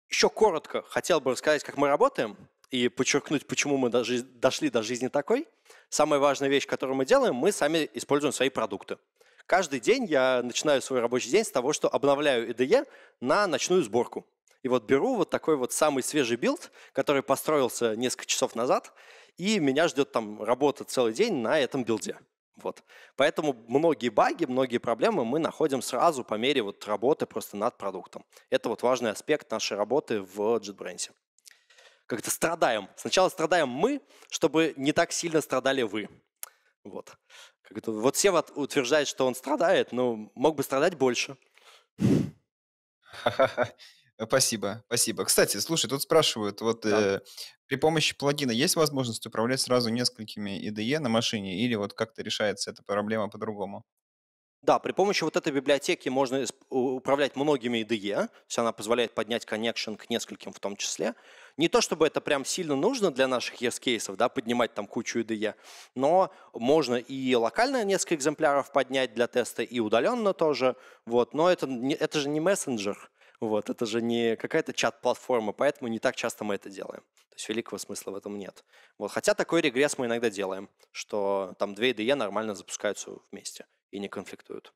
Еще коротко хотел бы рассказать, как мы работаем и подчеркнуть, почему мы даже дошли до жизни такой, самая важная вещь, которую мы делаем, мы сами используем свои продукты. Каждый день я начинаю свой рабочий день с того, что обновляю IDE на ночную сборку. И вот беру вот такой вот самый свежий билд, который построился несколько часов назад, и меня ждет там работа целый день на этом билде. Вот. Поэтому многие баги, многие проблемы мы находим сразу по мере вот работы просто над продуктом. Это вот важный аспект нашей работы в JetBrains как-то страдаем. Сначала страдаем мы, чтобы не так сильно страдали вы. Вот. Как это, вот Сева утверждает, что он страдает, но мог бы страдать больше. Спасибо, спасибо. Кстати, слушай, тут спрашивают, вот да. э, при помощи плагина есть возможность управлять сразу несколькими IDE на машине или вот как-то решается эта проблема по-другому? Да, при помощи вот этой библиотеки можно управлять многими IDE, то есть она позволяет поднять connection к нескольким в том числе. Не то чтобы это прям сильно нужно для наших ES-кейсов, да, поднимать там кучу IDE, но можно и локально несколько экземпляров поднять для теста, и удаленно тоже. Вот. Но это, это же не мессенджер, вот, это же не какая-то чат-платформа, поэтому не так часто мы это делаем. То есть великого смысла в этом нет. Вот, хотя такой регресс мы иногда делаем, что там две IDE нормально запускаются вместе и не конфликтуют.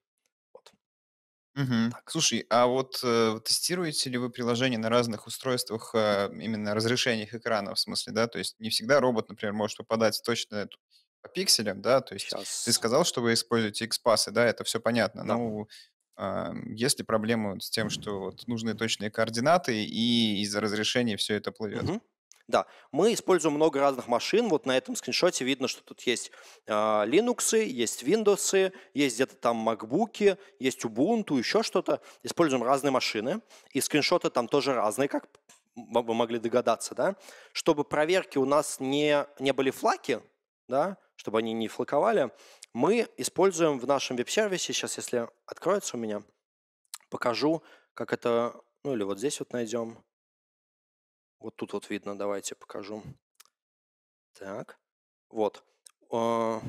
Мгм. Слушай, а вот э, тестируете ли вы приложение на разных устройствах, э, именно разрешениях экрана, в смысле, да? То есть не всегда робот, например, может попадать точно эту- по пикселям, да? То есть ты сказал, что вы используете экспасы, да, это все понятно. Да. Ну, а, есть ли проблемы с тем, что вот нужны точные координаты и из-за разрешения все это плывет? Мгм. Да, мы используем много разных машин. Вот на этом скриншоте видно, что тут есть э, Linux, есть Windows, есть где-то там MacBook, есть Ubuntu, еще что-то. Используем разные машины. И скриншоты там тоже разные, как вы могли догадаться, да? Чтобы проверки у нас не, не были флаки, да, чтобы они не флаковали, мы используем в нашем веб-сервисе, сейчас если откроется у меня, покажу, как это, ну или вот здесь вот найдем, вот тут вот видно, давайте покажу. Так, вот. А,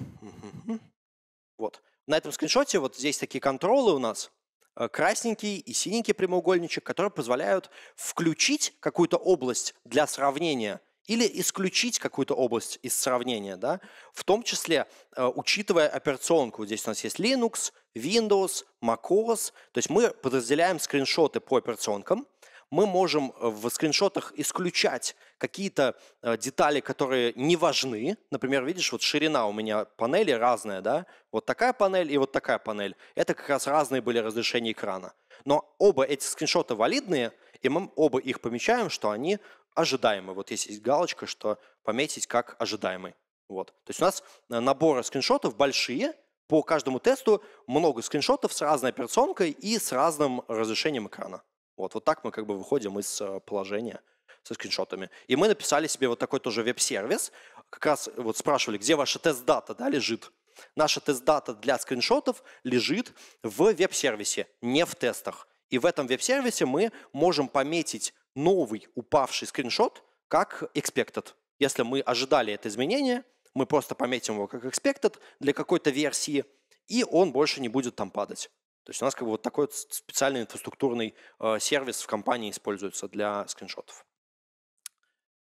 вот. На этом скриншоте вот здесь такие контролы у нас, а, красненький и синенький прямоугольничек, которые позволяют включить какую-то область для сравнения или исключить какую-то область из сравнения, да? в том числе э, учитывая операционку. Здесь у нас есть Linux, Windows, macOS. То есть мы подразделяем скриншоты по операционкам, мы можем э, в скриншотах исключать какие-то э, детали, которые не важны. Например, видишь, вот ширина у меня панели разная, да? Вот такая панель и вот такая панель. Это как раз разные были разрешения экрана. Но оба эти скриншота валидные, и мы оба их помечаем, что они ожидаемы. Вот здесь есть галочка, что пометить как ожидаемый. Вот. То есть у нас э, наборы скриншотов большие, по каждому тесту много скриншотов с разной операционкой и с разным разрешением экрана. Вот, вот так мы как бы выходим из э, положения со скриншотами. И мы написали себе вот такой тоже веб-сервис. Как раз вот спрашивали, где ваша тест-дата да, лежит. Наша тест-дата для скриншотов лежит в веб-сервисе, не в тестах. И в этом веб-сервисе мы можем пометить новый упавший скриншот как expected. Если мы ожидали это изменение, мы просто пометим его как expected для какой-то версии, и он больше не будет там падать. То есть у нас как бы вот такой вот специальный инфраструктурный э, сервис в компании используется для скриншотов.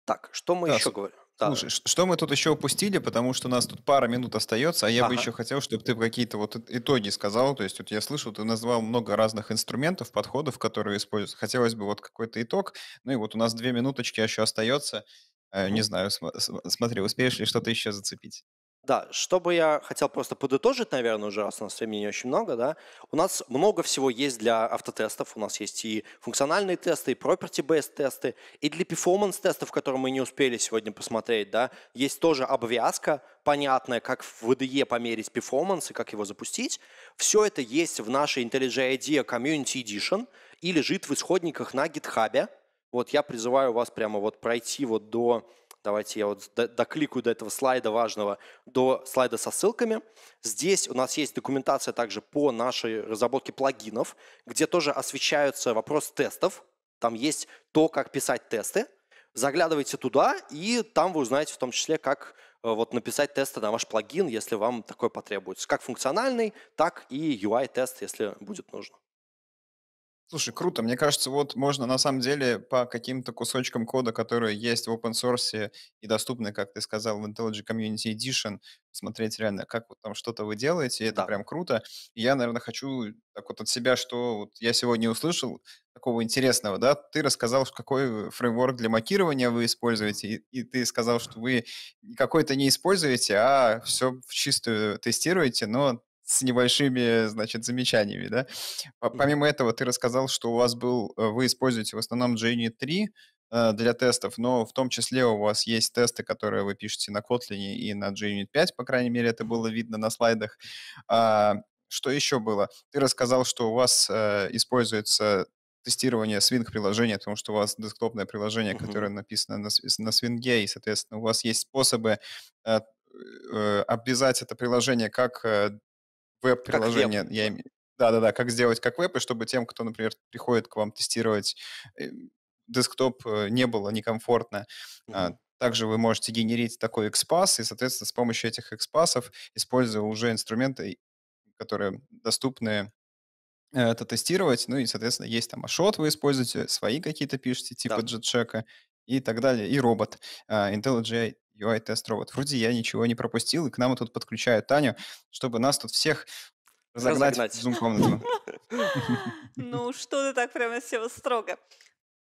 Так, что мы да, еще с... говорим? Да. Слушай, что мы тут еще упустили, потому что у нас тут пара минут остается, а я ага. бы еще хотел, чтобы ты какие-то вот итоги сказал. То есть вот я слышу, ты назвал много разных инструментов, подходов, которые используются. Хотелось бы вот какой-то итог. Ну и вот у нас две минуточки еще остается. Э, не знаю, см- смотри, успеешь ли что-то еще зацепить? Да, что бы я хотел просто подытожить, наверное, уже, раз у нас времени не очень много, да, у нас много всего есть для автотестов, у нас есть и функциональные тесты, и property-based тесты, и для performance-тестов, которые мы не успели сегодня посмотреть, да, есть тоже обвязка, понятная, как в VDE померить performance и как его запустить. Все это есть в нашей IntelliJ IDEA Community Edition и лежит в исходниках на GitHub. Вот я призываю вас прямо вот пройти вот до Давайте я вот докликаю до этого слайда важного, до слайда со ссылками. Здесь у нас есть документация также по нашей разработке плагинов, где тоже освещаются вопрос тестов. Там есть то, как писать тесты. Заглядывайте туда, и там вы узнаете в том числе, как э, вот написать тесты на ваш плагин, если вам такое потребуется. Как функциональный, так и UI-тест, если будет нужно. Слушай, круто. Мне кажется, вот можно на самом деле по каким-то кусочкам кода, которые есть в open source и доступны, как ты сказал, в IntelliJ Community Edition, смотреть реально, как вот там что-то вы делаете, это да. прям круто. И я, наверное, хочу так вот от себя, что вот я сегодня услышал такого интересного, да, ты рассказал, какой фреймворк для макирования вы используете, и, и ты сказал, что вы какой-то не используете, а все в чистую тестируете, но с небольшими, значит, замечаниями, да. Помимо этого, ты рассказал, что у вас был, э, вы используете в основном Genie 3 э, для тестов, но в том числе у вас есть тесты, которые вы пишете на Kotlin и на JUnit 5, по крайней мере, это было видно на слайдах. А, что еще было? Ты рассказал, что у вас э, используется тестирование Swing приложения, потому что у вас десктопное приложение, которое написано на, на Swing, и, соответственно, у вас есть способы э, обвязать это приложение как веб-приложение. Я... Да-да-да, как сделать как веб, и чтобы тем, кто, например, приходит к вам тестировать э, десктоп, э, не было некомфортно. Mm-hmm. Также вы можете генерить такой экспас, и, соответственно, с помощью этих экспасов, используя уже инструменты, которые доступны э, это тестировать, ну и, соответственно, есть там Ашот вы используете, свои какие-то пишете, типа да. JetCheck и так далее, и робот. А, IntelliJ UI-тестеров от Фруди, я ничего не пропустил, и к нам тут подключают Таню, чтобы нас тут всех разогнать, разогнать. в Zoom-комнату. Ну, что ты так прямо все строго.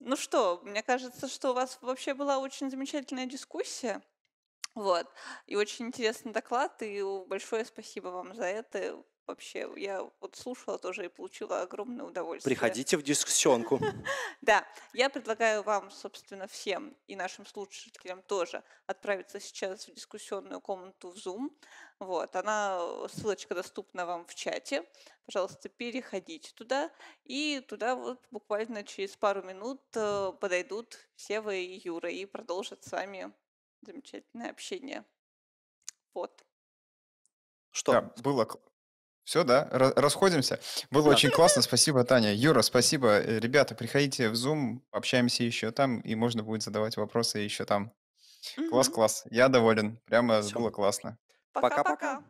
Ну что, мне кажется, что у вас вообще была очень замечательная дискуссия. Вот. И очень интересный доклад, и большое спасибо вам за это вообще, я вот слушала тоже и получила огромное удовольствие. Приходите в дискуссионку. Да, я предлагаю вам, собственно, всем и нашим слушателям тоже отправиться сейчас в дискуссионную комнату в Zoom. Вот, она, э, ссылочка доступна вам в чате. Пожалуйста, переходите туда, и туда вот буквально через пару минут э, подойдут Сева и Юра и продолжат с вами замечательное общение. Вот. Что? Да, было все, да, расходимся. Было да. очень классно, спасибо, Таня. Юра, спасибо. Э, ребята, приходите в Zoom, общаемся еще там, и можно будет задавать вопросы еще там. Класс, класс. Я доволен. Прямо Все. было классно. Пока-пока.